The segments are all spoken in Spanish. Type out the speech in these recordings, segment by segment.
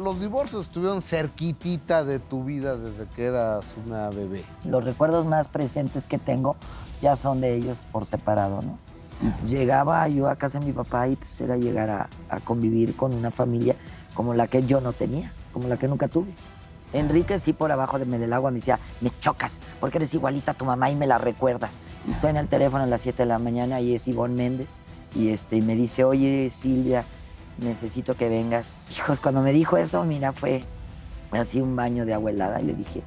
los divorcios estuvieron cerquitita de tu vida desde que eras una bebé. Los recuerdos más presentes que tengo ya son de ellos por separado, ¿no? Pues, llegaba yo a casa de mi papá y pues era llegar a, convivir con una familia como la que yo no tenía, como la que nunca tuve. Enrique sí por abajo de del agua me decía, me chocas, porque eres igualita a tu mamá y me la recuerdas. Y suena el teléfono a las 7 de la mañana y es Ivonne Méndez. Y, este, y me dice, oye Silvia, necesito que vengas. Hijos, cuando me dijo eso, mira, fue así un baño de abuelada y le dije,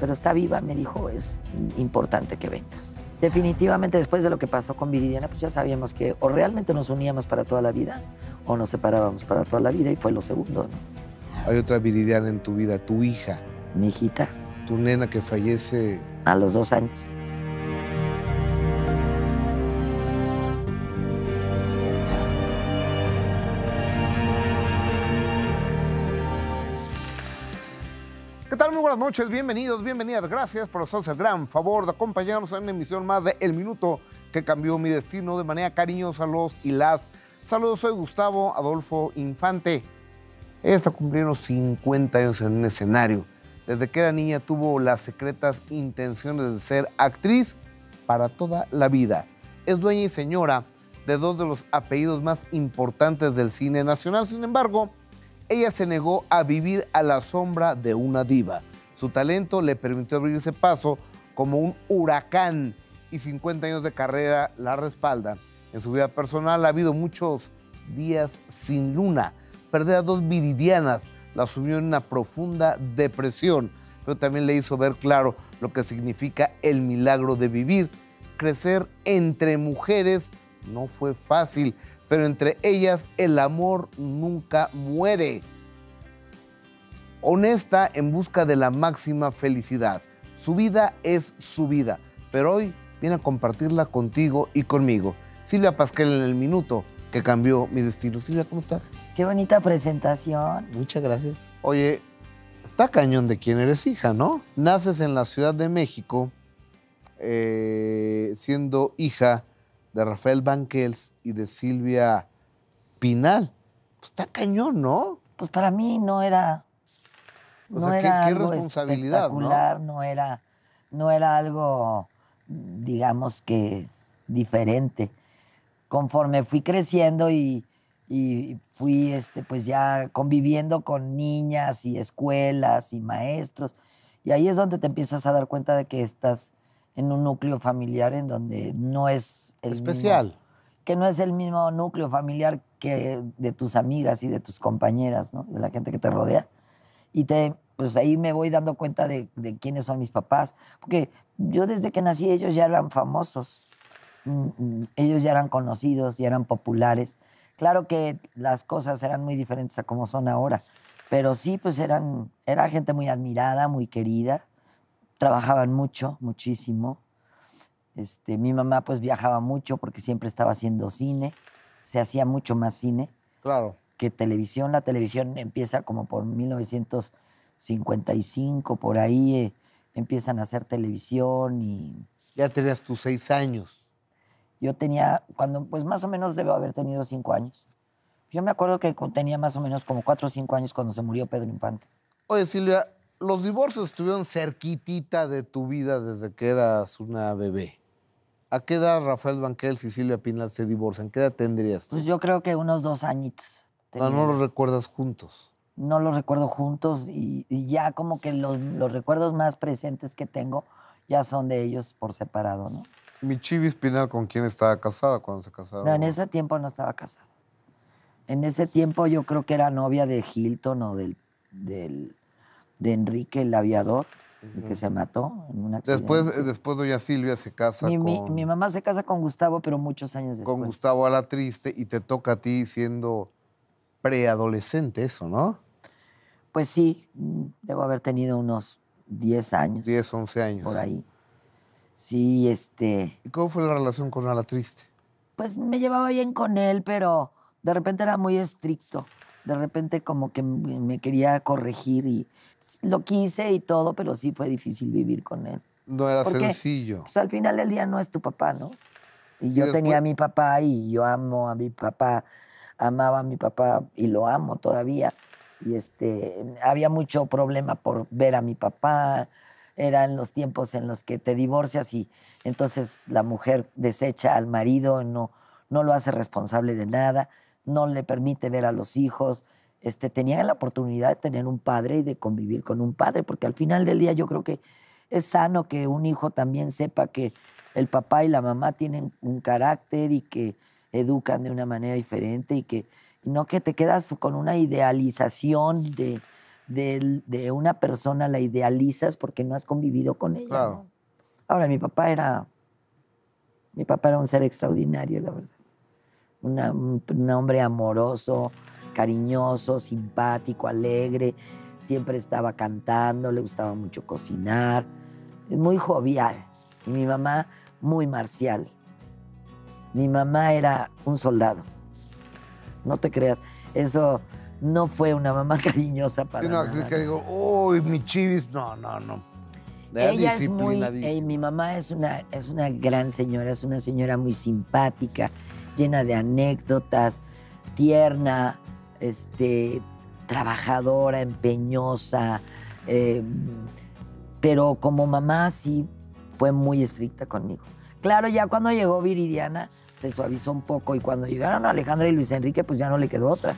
pero está viva, me dijo, es importante que vengas. Definitivamente después de lo que pasó con Viridiana, pues ya sabíamos que o realmente nos uníamos para toda la vida o nos separábamos para toda la vida y fue lo segundo. Hay otra Viridiana en tu vida, tu hija. Mi hijita. Tu nena que fallece. A los dos años. Buenas noches, bienvenidos, bienvenidas. Gracias por hacerse el gran favor de acompañarnos en una emisión más de El Minuto que cambió mi destino de manera cariñosa los y las. Saludos, soy Gustavo Adolfo Infante. Ella está cumpliendo 50 años en un escenario. Desde que era niña tuvo las secretas intenciones de ser actriz para toda la vida. Es dueña y señora de dos de los apellidos más importantes del cine nacional. Sin embargo, ella se negó a vivir a la sombra de una diva su talento le permitió abrirse paso como un huracán y 50 años de carrera la respalda. En su vida personal ha habido muchos días sin luna. Perder a dos viridianas la sumió en una profunda depresión, pero también le hizo ver claro lo que significa el milagro de vivir. Crecer entre mujeres no fue fácil, pero entre ellas el amor nunca muere honesta en busca de la máxima felicidad. Su vida es su vida, pero hoy viene a compartirla contigo y conmigo. Silvia Pasquel en el minuto que cambió mi destino. Silvia, ¿cómo estás? Qué bonita presentación. Muchas gracias. Oye, está cañón de quién eres hija, ¿no? Naces en la Ciudad de México eh, siendo hija de Rafael Banquels y de Silvia Pinal. Pues está cañón, ¿no? Pues para mí no era no era qué, algo responsabilidad, espectacular, ¿no? era, no era algo, digamos que diferente. Conforme fui creciendo y, y fui este, pues ya conviviendo con niñas y escuelas y maestros. Y ahí es donde te empiezas a dar cuenta de que estás en un núcleo familiar en donde no es el especial. Mismo, que no es el mismo núcleo familiar que de tus amigas y de tus compañeras, ¿no? de la gente que te rodea. Y te, pues ahí me voy dando cuenta de, quiénes son mis papás. Porque yo desde que nací ellos ya eran famosos. Mm, mm, ellos ya eran conocidos, ya eran populares. Claro que las cosas eran muy diferentes a como son ahora, pero sí, pues eran, era gente muy admirada, muy querida. Trabajaban mucho, muchísimo. Este, mi mamá pues viajaba mucho porque siempre estaba haciendo cine, se hacía mucho más cine. Claro que televisión, la televisión empieza como por 1955, por ahí eh, empiezan a hacer televisión y... Ya tenías tus seis años. Yo tenía, cuando, pues más o menos debo haber tenido cinco años. Yo me acuerdo que tenía más o menos como cuatro o cinco años cuando se murió Pedro Infante. Oye, Silvia, los divorcios estuvieron cerquitita de tu vida desde que eras una bebé. ¿A qué edad Rafael Banquels y Silvia Pinal se divorcian? ¿Qué edad tendrías? Tú? Pues yo creo que unos dos añitos. No, no los recuerdas juntos. No los recuerdo juntos y, ya como que los, recuerdos más presentes que tengo ya son de ellos por separado, ¿no? Mi Chivi Espinal, ¿con quién estaba casada cuando se casaron? No, en ese tiempo no estaba casada. En ese tiempo yo creo que era novia de Hilton o del, del de Enrique el aviador, que se mató en un accidente. Después, eh, después doña Silvia se casa con... mi, mamá se casa con Gustavo, pero muchos años después. Con Gustavo a la triste y te toca a ti siendo preadolescente eso, ¿no? Pues sí, mm, debo haber tenido unos 10 años. 10, 11 años. Por ahí. Sí, este... ¿Y cómo fue la relación con Ala Triste? Pues me llevaba bien con él, pero de repente era muy estricto. De repente como que me quería corregir y lo quise y todo, pero sí fue difícil vivir con él. No era sencillo. Pues, al final del día no es tu papá, ¿no? Y, yo tenía a mi papá y yo amo a mi papá amaba a mi papá y lo amo todavía. Y este, había mucho problema por ver a mi papá. Eran los tiempos en los que te divorcias y entonces la mujer desecha al marido, no, no lo hace responsable de nada, no le permite ver a los hijos. Este, tenía la oportunidad de tener un padre y de convivir con un padre, porque al final del día yo creo que es sano que un hijo también sepa que el papá y la mamá tienen un carácter y que educan de una manera diferente y que no que te quedas con una idealización de, de, una persona, la idealizas porque no has convivido con ella. Ahora, mi papá era. Mi papá era un ser extraordinario, la verdad. un, hombre amoroso, cariñoso, simpático, alegre. Siempre estaba cantando, le gustaba mucho cocinar. Muy jovial. mi mamá, muy marcial. Mi mamá era un soldado. No te creas. Eso no fue una mamá cariñosa para sí, no, que digo, uy, mi chivis. No, no, no. Ella es muy, mi mamá es una, es una gran señora, es una señora muy simpática, llena de anécdotas, tierna, este, trabajadora, empeñosa, em, pero como mamá sí fue muy estricta conmigo. Claro, ya cuando llegó Viridiana, suavizó un poco y cuando llegaron Alejandra y Luis Enrique, pues ya no le quedó otra.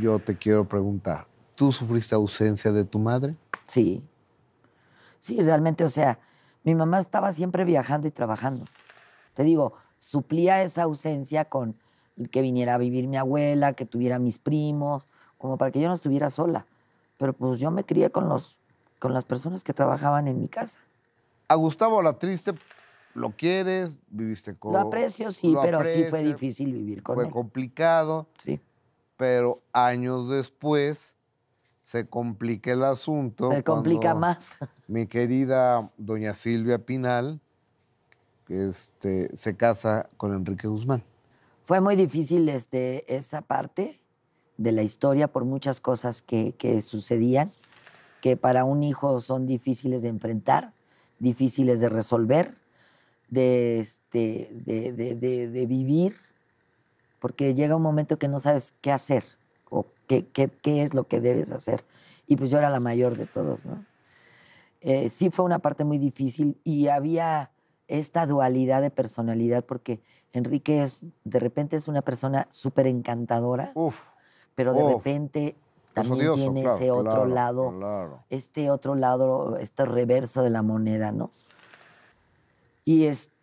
Yo te quiero preguntar, ¿tú sufriste ausencia de tu madre? Sí. Sí, realmente, o sea, mi mamá estaba siempre viajando y trabajando. Te digo, suplía esa ausencia con que viniera a vivir mi abuela, que tuviera mis primos, como para que yo no estuviera sola. Pero pues yo me crié con, los, con las personas que trabajaban en mi casa. A Gustavo la Triste lo quieres, viviste con... Lo aprecio, sí, pero sí fue difícil vivir con fue él. Fue complicado. Sí. Pero años después se complica el asunto. Se complica más. Mi querida doña Silvia Pinal este, se casa con Enrique Guzmán. Fue muy difícil este, esa parte de la historia por muchas cosas que, que sucedían, que para un hijo son difíciles de enfrentar, difíciles de resolver de, este, de, vivir, porque llega un momento que no sabes qué hacer o qué, qué, qué, es lo que debes hacer. Y pues yo era la mayor de todos, ¿no? Eh, sí fue una parte muy difícil y había esta dualidad de personalidad, porque Enrique es, de repente es una persona súper encantadora, pero de repente pues también tiene ese otro lado, este otro lado, este reverso de la moneda, ¿no?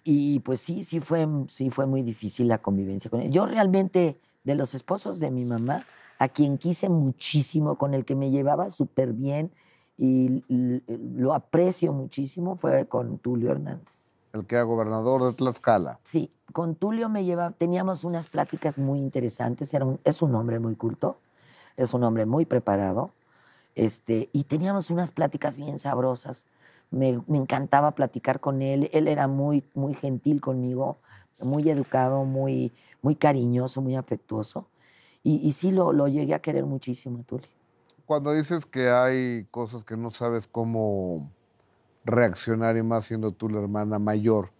Y, pues sí, sí fue, sí fue muy difícil la convivencia con él. Yo realmente, de los esposos de mi mamá, a quien quise muchísimo, con el que me llevaba súper bien y lo aprecio muchísimo, fue con Tulio Hernández. El que era gobernador de Tlaxcala. Sí, con Tulio me llevaba, teníamos unas pláticas muy interesantes, era es un hombre muy culto, es un hombre muy preparado, este, y teníamos unas pláticas bien sabrosas me, me, encantaba platicar con él, él era muy, muy gentil conmigo, muy educado, muy, muy cariñoso, muy afectuoso. Y, y sí, lo, lo, llegué a querer muchísimo, Tuli. Cuando dices que hay cosas que no sabes cómo reaccionar y más siendo tú la hermana mayor,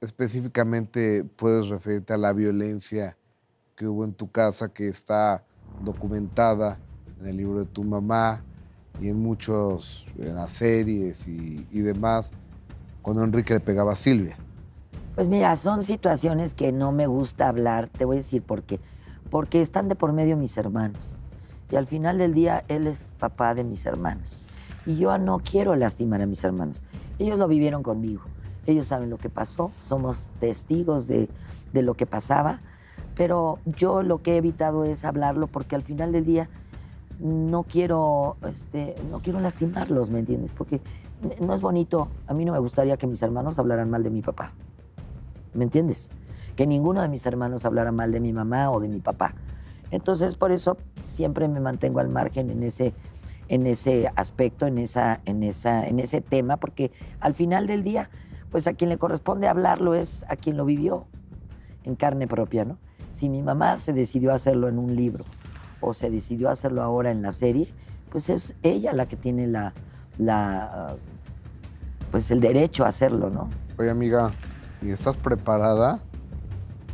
específicamente puedes referirte a la violencia que hubo en tu casa que está documentada en el libro de tu mamá, y en muchos, en las series y, demás, cuando Enrique le pegaba a Silvia. Pues mira, son situaciones que no me gusta hablar, te voy a decir por qué. Porque están de por medio mis hermanos. Y al final del día, él es papá de mis hermanos. Y yo no quiero lastimar a mis hermanos. Ellos lo vivieron conmigo. Ellos saben lo que pasó. Somos testigos de, de lo que pasaba. Pero yo lo que he evitado es hablarlo porque al final del día no quiero, este, no quiero lastimarlos, ¿me entiendes? Porque no es bonito. A mí no me gustaría que mis hermanos hablaran mal de mi papá. ¿Me entiendes? Que ninguno de mis hermanos hablara mal de mi mamá o de mi papá. Entonces, por eso siempre me mantengo al margen en ese, en ese aspecto, en, esa, en, esa, en ese tema, porque al final del día, pues a quien le corresponde hablarlo es a quien lo vivió en carne propia, ¿no? Si mi mamá se decidió a hacerlo en un libro o se decidió hacerlo ahora en la serie, pues es ella la que tiene la, la pues el derecho a hacerlo, ¿no? Oye, amiga, ¿y estás preparada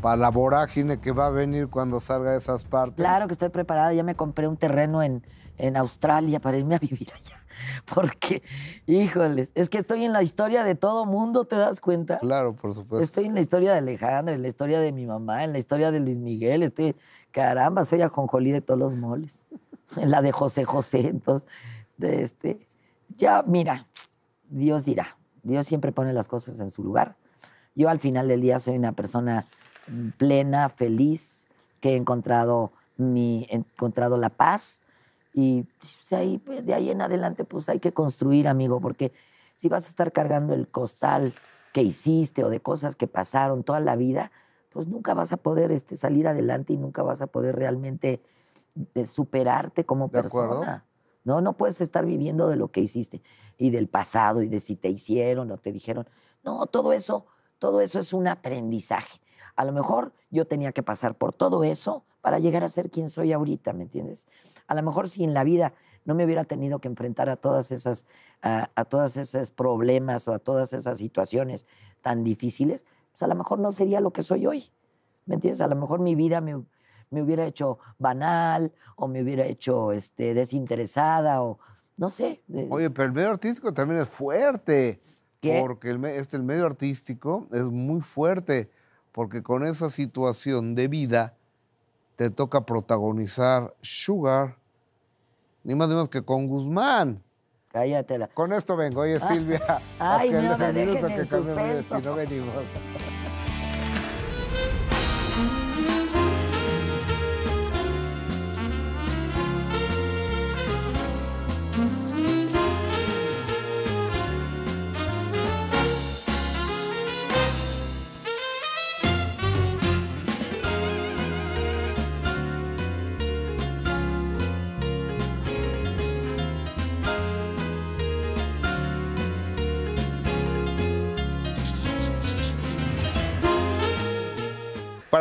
para la vorágine que va a venir cuando salga de esas partes? Claro que estoy preparada, ya me compré un terreno en, en Australia para irme a vivir allá. Porque, híjoles, es que estoy en la historia de todo mundo, ¿te das cuenta? Claro, por supuesto. Estoy en la historia de Alejandra, en la historia de mi mamá, en la historia de Luis Miguel, estoy caramba, soy ajonjolí de todos los moles. La de José José, entonces, de este, ya, mira, Dios dirá. Dios siempre pone las cosas en su lugar. Yo al final del día soy una persona plena, feliz, que he encontrado, encontrado la paz y pues, de ahí en adelante pues hay que construir, amigo, porque si vas a estar cargando el costal que hiciste o de cosas que pasaron toda la vida, pues nunca vas a poder este, salir adelante y nunca vas a poder realmente eh, superarte como persona. No, no puedes estar viviendo de lo que hiciste y del pasado y de si te hicieron o te dijeron. No, todo eso, todo eso es un aprendizaje. A lo mejor yo tenía que pasar por todo eso para llegar a ser quien soy ahorita, ¿me entiendes? A lo mejor si en la vida no me hubiera tenido que enfrentar a todas esas, a, a todos esos problemas o a todas esas situaciones tan difíciles, sea, pues, a lo mejor no sería lo que soy hoy. ¿Me entiendes? A lo mejor mi vida me, hubiera hecho banal o me hubiera hecho este, desinteresada o no sé. Oye, pero el medio artístico también es fuerte. Porque el, este, el medio artístico es muy fuerte, porque con esa situación de vida te toca protagonizar Sugar, ni más ni menos que con Guzmán. Con esto vengo. Oye, ah. Silvia, Ay, no me dejen que suspenso. si no venimos.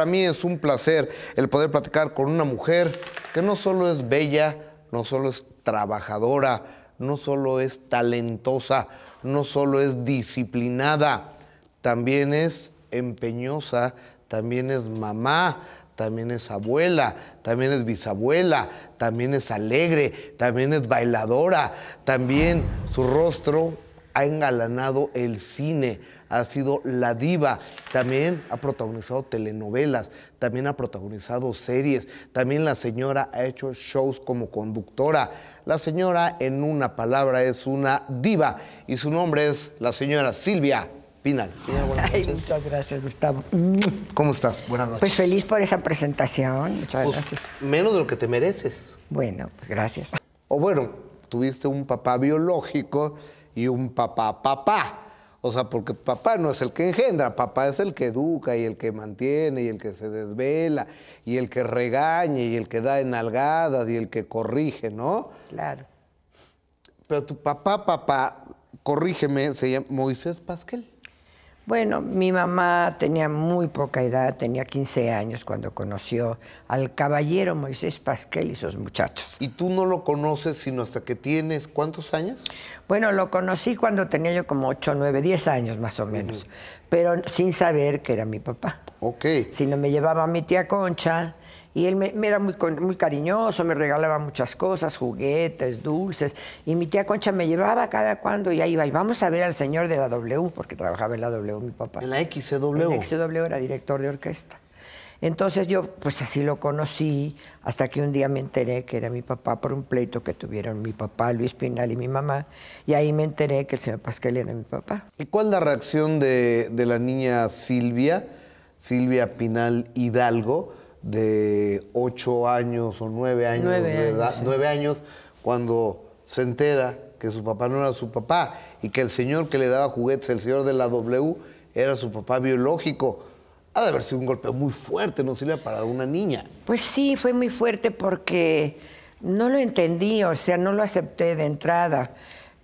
a mí es un placer el poder platicar con una mujer que no solo es bella, no solo es trabajadora, no solo es talentosa, no solo es disciplinada, también es empeñosa, también es mamá, también es abuela, también es bisabuela, también es alegre, también es bailadora, también su rostro ha engalanado el cine ha sido la diva, también ha protagonizado telenovelas, también ha protagonizado series, también la señora ha hecho shows como conductora. La señora, en una palabra, es una diva y su nombre es la señora Silvia. Pinal. muchas gracias, Gustavo. ¿Cómo estás? Buenas noches. Pues feliz por esa presentación. Muchas pues, gracias. Menos de lo que te mereces. Bueno, pues gracias. O bueno, tuviste un papá biológico y un papá papá. O sea, porque papá no es el que engendra, papá es el que educa y el que mantiene y el que se desvela y el que regaña y el que da enalgadas y el que corrige, ¿no? Claro. Pero tu papá, papá, corrígeme, se llama Moisés Pasquel. Bueno, mi mamá tenía muy poca edad, tenía 15 años cuando conoció al caballero Moisés Pasquel y sus muchachos. ¿Y tú no lo conoces sino hasta que tienes cuántos años? Bueno, lo conocí cuando tenía yo como 8, 9, 10 años más o menos, pero sin saber que era mi papá. Ok. Si no me llevaba a mi tía Concha, y él me, era muy, muy cariñoso, me regalaba muchas cosas, juguetes, dulces. Y mi tía Concha me llevaba cada cuando y ahí iba. Y vamos a ver al señor de la W, porque trabajaba en la W mi papá. En la XW. En la XW era director de orquesta. Entonces yo, pues así lo conocí, hasta que un día me enteré que era mi papá por un pleito que tuvieron mi papá, Luis Pinal y mi mamá, y ahí me enteré que el señor Pasquale era mi papá. ¿Y cuál la reacción de, de la niña Silvia, Silvia Pinal Hidalgo? de ocho años o nueve años nueve años, cuando se entera que su papá no era su papá y que el señor que le daba juguetes, el señor de la W, era su papá biológico. Ha de haber sido un golpe muy fuerte, ¿no sirve para una niña? Pues sí, fue muy fuerte porque no lo entendí, o sea, no lo acepté de entrada.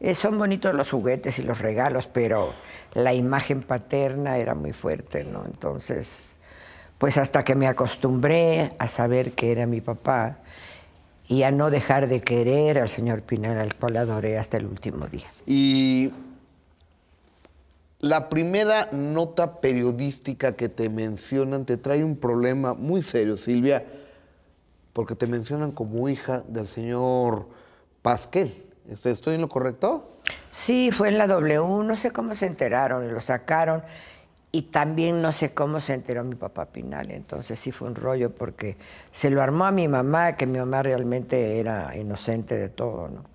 Eh, son bonitos los juguetes y los regalos, pero la imagen paterna era muy fuerte, ¿no? Entonces, pues hasta que me acostumbré a saber que era mi papá y a no dejar de querer al señor Pinar al cual hasta el último día. Y la primera nota periodística que te mencionan te trae un problema muy serio, Silvia, porque te mencionan como hija del señor Pasquel. ¿Estoy en lo correcto? Sí, fue en la W, no sé cómo se enteraron, y lo sacaron y también no sé cómo se enteró mi papá Pinal. Entonces sí fue un rollo porque se lo armó a mi mamá, que mi mamá realmente era inocente de todo, ¿no?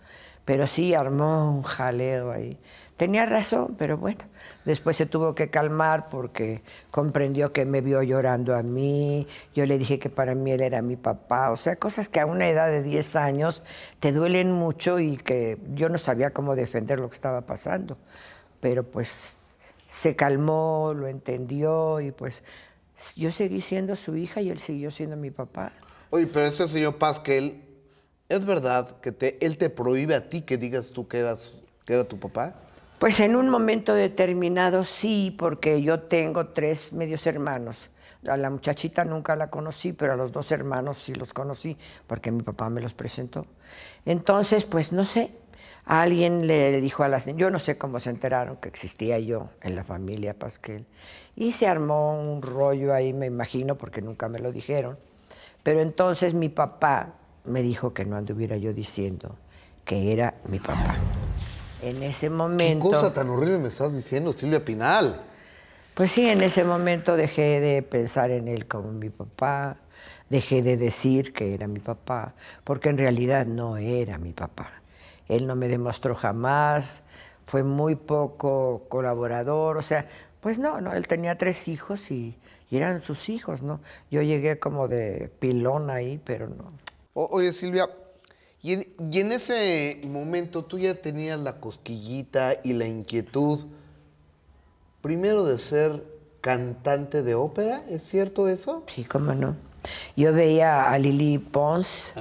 Pero sí armó un jaleo ahí. Tenía razón, pero bueno, después se tuvo que calmar porque comprendió que me vio llorando a mí, yo le dije que para mí él era mi papá, o sea, cosas que a una edad de 10 años te duelen mucho y que yo no sabía cómo defender lo que estaba pasando, pero pues se calmó, lo entendió y pues yo seguí siendo su hija y él siguió siendo mi papá. Oye, pero ese señor Paz ¿es verdad que te, él te prohíbe a ti que digas tú que, eras, que era tu papá? Pues en un momento determinado sí, porque yo tengo tres medios hermanos. A la muchachita nunca la conocí, pero a los dos hermanos sí los conocí, porque mi papá me los presentó. Entonces, pues no sé, alguien le dijo a las yo no sé cómo se enteraron que existía yo en la familia Pasquel, y se armó un rollo ahí, me imagino, porque nunca me lo dijeron, pero entonces mi papá me dijo que no anduviera yo diciendo que era mi papá. En ese momento... ¿Qué cosa tan horrible me estás diciendo, Silvia Pinal? Pues sí, en ese momento dejé de pensar en él como mi papá, dejé de decir que era mi papá, porque en realidad no era mi papá él no me demostró jamás, fue muy poco colaborador, o sea, pues no, no, él tenía tres hijos y, eran sus hijos, ¿no? Yo llegué como de pilón ahí, pero no. oye, Silvia, y en, ese momento tú ya tenías la cosquillita y la inquietud, primero de ser cantante de ópera, ¿es cierto eso? Sí, cómo no. Yo veía a Lili Pons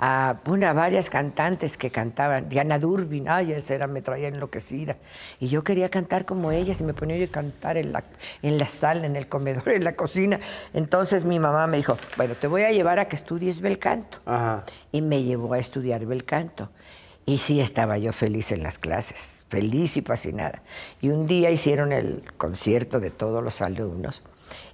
a, varias cantantes que cantaban. Diana Durbin, ay, esa era, me traía enloquecida. Y yo quería cantar como ellas y me ponía yo a cantar en la, en la sala, en el comedor, en la cocina. Entonces mi mamá me dijo, bueno, te voy a llevar a que estudies bel canto. Y me llevó a estudiar bel canto. Y sí estaba yo feliz en las clases, feliz y fascinada. Y un día hicieron el concierto de todos los alumnos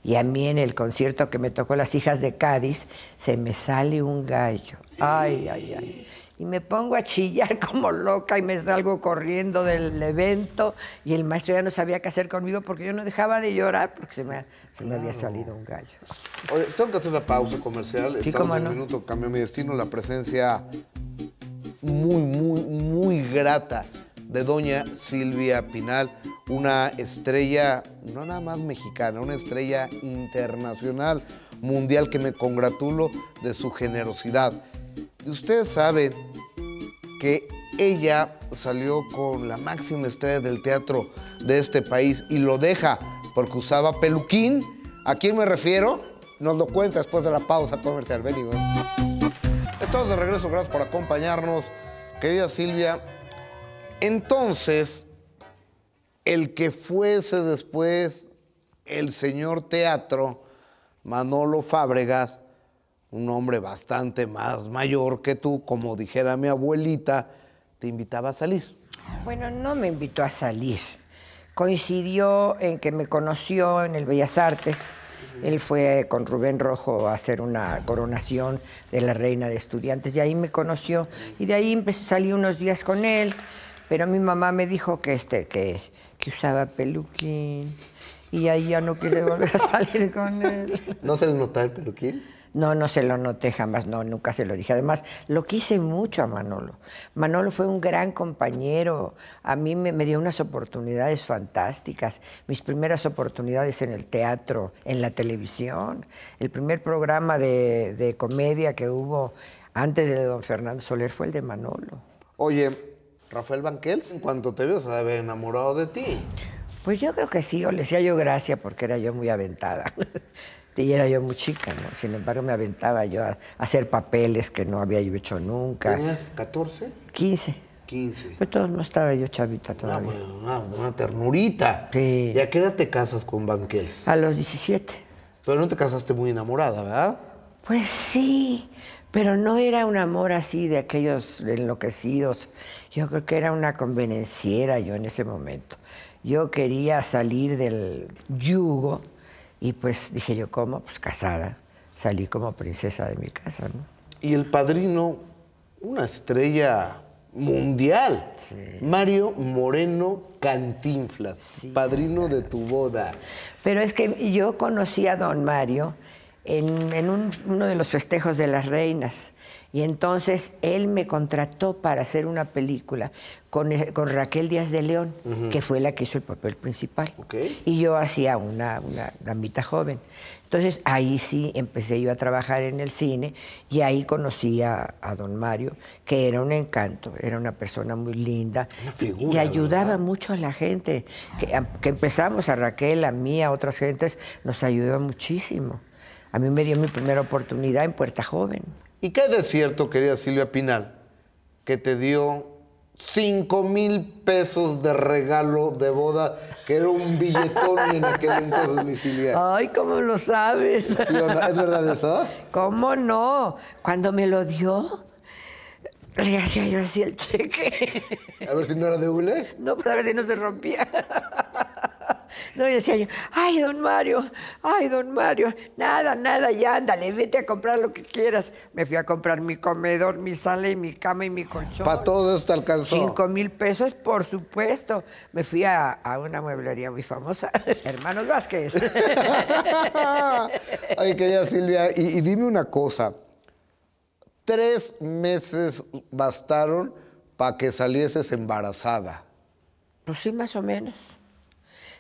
y a mí en el concierto que me tocó Las Hijas de Cádiz, se me sale un gallo. Ay, ay, ay. Y me pongo a chillar como loca y me salgo corriendo del evento. Y el maestro ya no sabía qué hacer conmigo porque yo no dejaba de llorar porque se me, había salido un gallo. tengo que hacer una pausa comercial. Sí, Estamos en minuto, cambio mi destino. La presencia muy, muy, muy grata de doña Silvia Pinal una estrella, no nada más mexicana, una estrella internacional, mundial, que me congratulo de su generosidad. Y ustedes saben que ella salió con la máxima estrella del teatro de este país y lo deja porque usaba peluquín. ¿A quién me refiero? Nos lo cuenta después de la pausa comercial. Ven y Entonces, de regreso, gracias por acompañarnos. Querida Silvia, entonces, el que fuese después el señor teatro, Manolo Fábregas, un hombre bastante más mayor que tú, como dijera mi abuelita, te invitaba a salir. Bueno, no me invitó a salir. Coincidió en que me conoció en el Bellas Artes. Él fue con Rubén Rojo a hacer una coronación de la reina de estudiantes y ahí me conoció. Y de ahí empecé, salí unos días con él, pero mi mamá me dijo que, este, que, que usaba peluquín y ahí ya no quise volver a salir con él. ¿No se le notaba el peluquín? No, no se lo noté jamás, no, nunca se lo dije. Además, lo quise mucho a Manolo. Manolo fue un gran compañero, a mí me, dio unas oportunidades fantásticas, mis primeras oportunidades en el teatro, en la televisión, el primer programa de, de comedia que hubo antes de Don Fernando Soler fue el de Manolo. Oye, Rafael Banquels. En cuanto te vio, se había enamorado de ti. Pues yo creo que sí, o le decía yo gracia porque era yo muy aventada. Y era yo muy chica, ¿no? Sin embargo, me aventaba yo a hacer papeles que no había yo hecho nunca. ¿Tenías 14? 15. 15. Pero todo, no estaba yo chavita ah, todavía. Una, una ternurita. Sí. ¿Y a qué edad te casas con Banquels? A los 17. Pero no te casaste muy enamorada, ¿verdad? Pues sí. Pero no era un amor así de aquellos enloquecidos. Yo creo que era una convenenciera yo en ese momento. Yo quería salir del yugo y pues dije yo, ¿cómo? Pues casada. Salí como princesa de mi casa, ¿no? Y el padrino, una estrella mundial. Mario Moreno Cantinflas, padrino de tu boda. Pero es que yo conocí a don Mario en, uno de los festejos de las reinas. Y entonces él me contrató para hacer una película con, eh, Raquel Díaz de León, que fue la que hizo el papel principal. Y yo hacía una, una joven. Entonces ahí sí empecé yo a trabajar en el cine y ahí conocí a, don Mario, que era un encanto, era una persona muy linda y ayudaba mucho a la gente. Que, que empezamos a Raquel, a mí, a otras gentes, nos ayudó muchísimo. A mí me dio mi primera oportunidad en Puerta Joven. ¿Y qué de cierto querida Silvia Pinal, que te dio 5 mil pesos de regalo de boda, que era un billetón en aquel entonces, mi Silvia. Ay, ¿cómo lo sabes? ¿Es verdad eso? ¿Cómo no? Cuando me lo dio, le hacía yo así el cheque. A ver si no era de hule. No, pero pues, a ver si no se rompía. No, decía yo, ay, don Mario, ay, don Mario, nada, nada, ya ándale, vete a comprar lo que quieras. Me fui a comprar mi comedor, mi sala y mi cama y mi colchón. ¿Para todo esto alcanzó? Cinco mil pesos, por supuesto. Me fui a, una mueblería muy famosa, Hermanos Vázquez. ay, querida Silvia, y, y dime una cosa. Tres meses bastaron para que salieses embarazada. Pues sí, más o menos.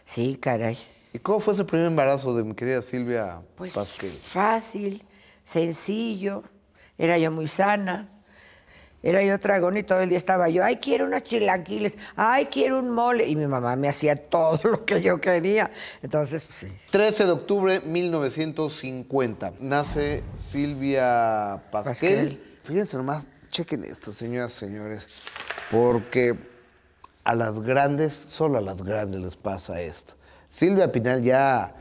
Sí, caray. ¿Y cómo fue ese primer embarazo de mi querida Silvia pues Pasquel? Fácil, sencillo. Era yo muy sana. Era yo tragón y todo el día estaba yo, ay, quiero unos chilaquiles, ay, quiero un mole. Y mi mamá me hacía todo lo que yo quería. Entonces, pues sí. 13 de octubre de 1950. Nace Silvia Pasquel. Pasquel. Fíjense nomás, chequen esto, señoras, señores. Porque a las grandes, solo a las grandes les pasa esto. Silvia Pinal ya,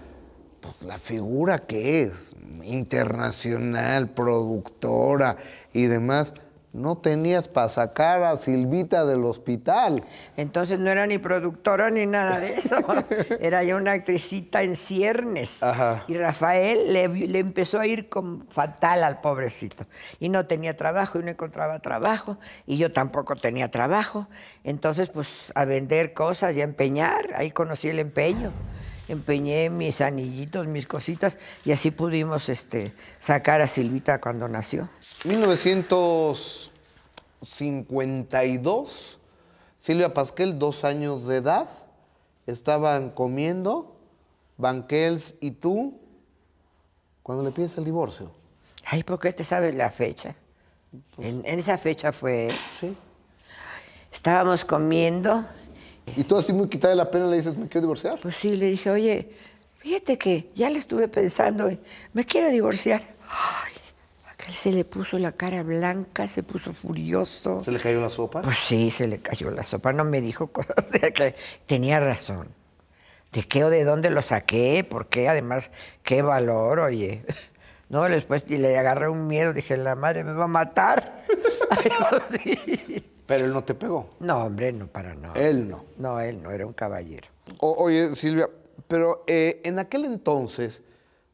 pues, la figura que es, internacional, productora y demás, no tenías para sacar a Silvita del hospital. Entonces no era ni productora ni nada de eso. era ya una actricita en ciernes. Y Rafael le, empezó a ir con, fatal al pobrecito. Y no tenía trabajo y no encontraba trabajo. Y yo tampoco tenía trabajo. Entonces, pues a vender cosas y a empeñar. Ahí conocí el empeño. Empeñé mis anillitos, mis cositas. Y así pudimos este, sacar a Silvita cuando nació. 1900. 52, Silvia Pasquel, dos años de edad, estaban comiendo, Banquels y tú, cuando le pides el divorcio. Ay, porque te sabes la fecha? Pues en, en esa fecha fue... Sí. Estábamos comiendo. Y tú así muy quitada de la pena le dices, me quiero divorciar. Pues sí, le dije, oye, fíjate que ya le estuve pensando, me quiero divorciar. Él se le puso la cara blanca, se puso furioso. ¿Se le cayó la sopa? Pues sí, se le cayó la sopa. No me dijo cosas de que tenía razón. ¿De qué o de dónde lo saqué? ¿Por qué? Además, qué valor, oye. No, después le agarré un miedo, dije, la madre me va a matar. Pero él no te pegó. No, hombre, no, para nada. Él no. No, él no, era un caballero. oye, Silvia, pero eh, en aquel entonces,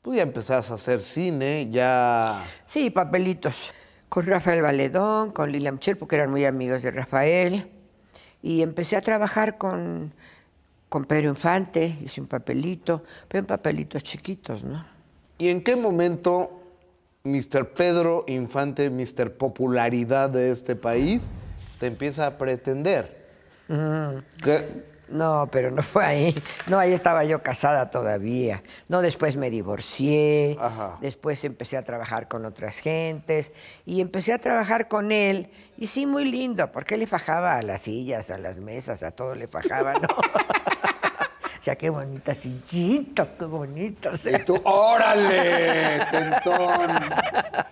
pues ya empezás a hacer cine, ya... Sí, papelitos. Con Rafael Valedón, con Lilian Michel, porque eran muy amigos de Rafael. Y empecé a trabajar con, con Pedro Infante, hice un papelito, pero en papelitos chiquitos, ¿no? ¿Y en qué momento Mr. Pedro Infante, Mr. Popularidad de este país, te empieza a pretender? Mm. No, pero no fue ahí. No, ahí estaba yo casada todavía. No, después me divorcié, después empecé a trabajar con otras gentes y empecé a trabajar con él. Y sí, muy lindo, porque le fajaba a las sillas, a las mesas, a todo le fajaba, ¿no? O sea, qué bonita sillita, qué bonita. Y tú, ¡órale, tentón!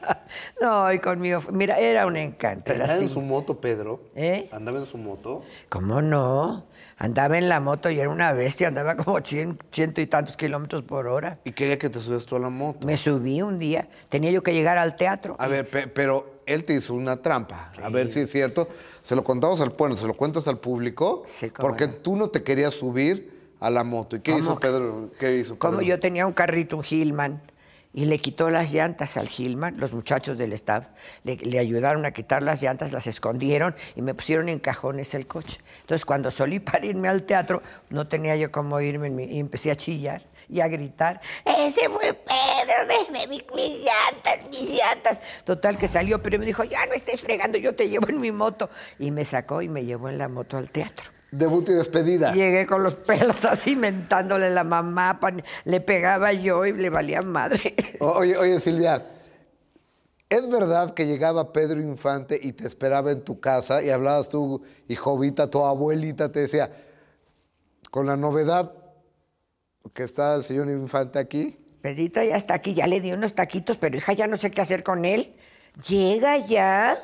No, y conmigo, mira, era un encanto. ¿Andaba en su moto, Pedro? ¿Eh? ¿Andaba en su moto? ¿Cómo no? Andaba en la moto y era una bestia, andaba como ciento y tantos kilómetros por hora. ¿Y quería que te subieras tú a la moto? Me subí un día, tenía yo que llegar al teatro. A ver, pero él te hizo una trampa. A ver si es cierto. Se lo contamos al pueblo, se lo cuentas al público. Sí, porque tú no te querías subir a la moto. ¿Y qué hizo Pedro? ¿Qué hizo Como yo tenía un carrito, un Hillman, y le quitó las llantas al Gilman, los muchachos del staff le, ayudaron a quitar las llantas, las escondieron y me pusieron en cajones el coche. Entonces, cuando solí para irme al teatro, no tenía yo cómo irme y empecé a chillar y a gritar, ¡Ese fue Pedro! ¡Déjeme mis, llantas, mis llantas! Total, que salió, pero me dijo, ya no estés fregando, yo te llevo en mi moto. Y me sacó y me llevó en la moto al teatro. Debut y despedida. Llegué con los pelos así mentándole la mamá, le pegaba yo y le valía madre. Oye, oye, Silvia, ¿es verdad que llegaba Pedro Infante y te esperaba en tu casa y hablabas tú, hijovita tu abuelita te decía, con la novedad que está el señor Infante aquí? Pedrito ya está aquí, ya le di unos taquitos, pero hija, ya no sé qué hacer con él. Llega ya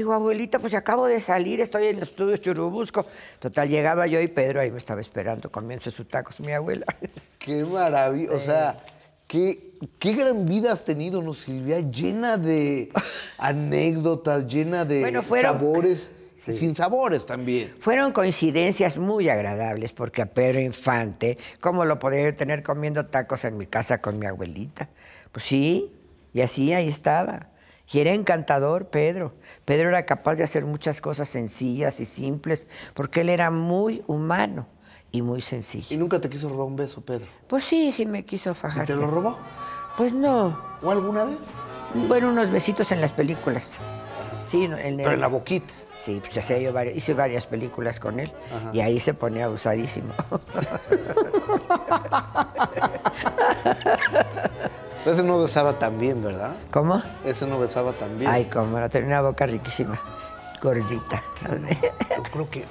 digo, abuelita, pues acabo de salir, estoy en los estudios Churubusco. Total, llegaba yo y Pedro ahí me estaba esperando comiendo sus tacos, mi abuela. Qué maravilla, o sea, qué, gran vida has tenido, ¿no, Silvia? Llena de anécdotas, llena de sabores. sin sabores también. Fueron coincidencias muy agradables porque a Pedro Infante, ¿cómo lo podría tener comiendo tacos en mi casa con mi abuelita? Pues sí, y así ahí estaba. Y era encantador Pedro. Pedro era capaz de hacer muchas cosas sencillas y simples, porque él era muy humano y muy sencillo. ¿Y nunca te quiso robar un beso, Pedro? Pues sí, sí me quiso fajar. te lo robó? Pues no. ¿O alguna vez? Bueno, unos besitos en las películas. Sí, en Pero en la boquita. Sí, pues varias, hice varias películas con él y ahí se ponía abusadísimo. Ese no besaba tan bien, ¿verdad? ¿Cómo? Ese no besaba tan bien. Ay, cómo, tenía una boca riquísima, gordita. Yo creo que,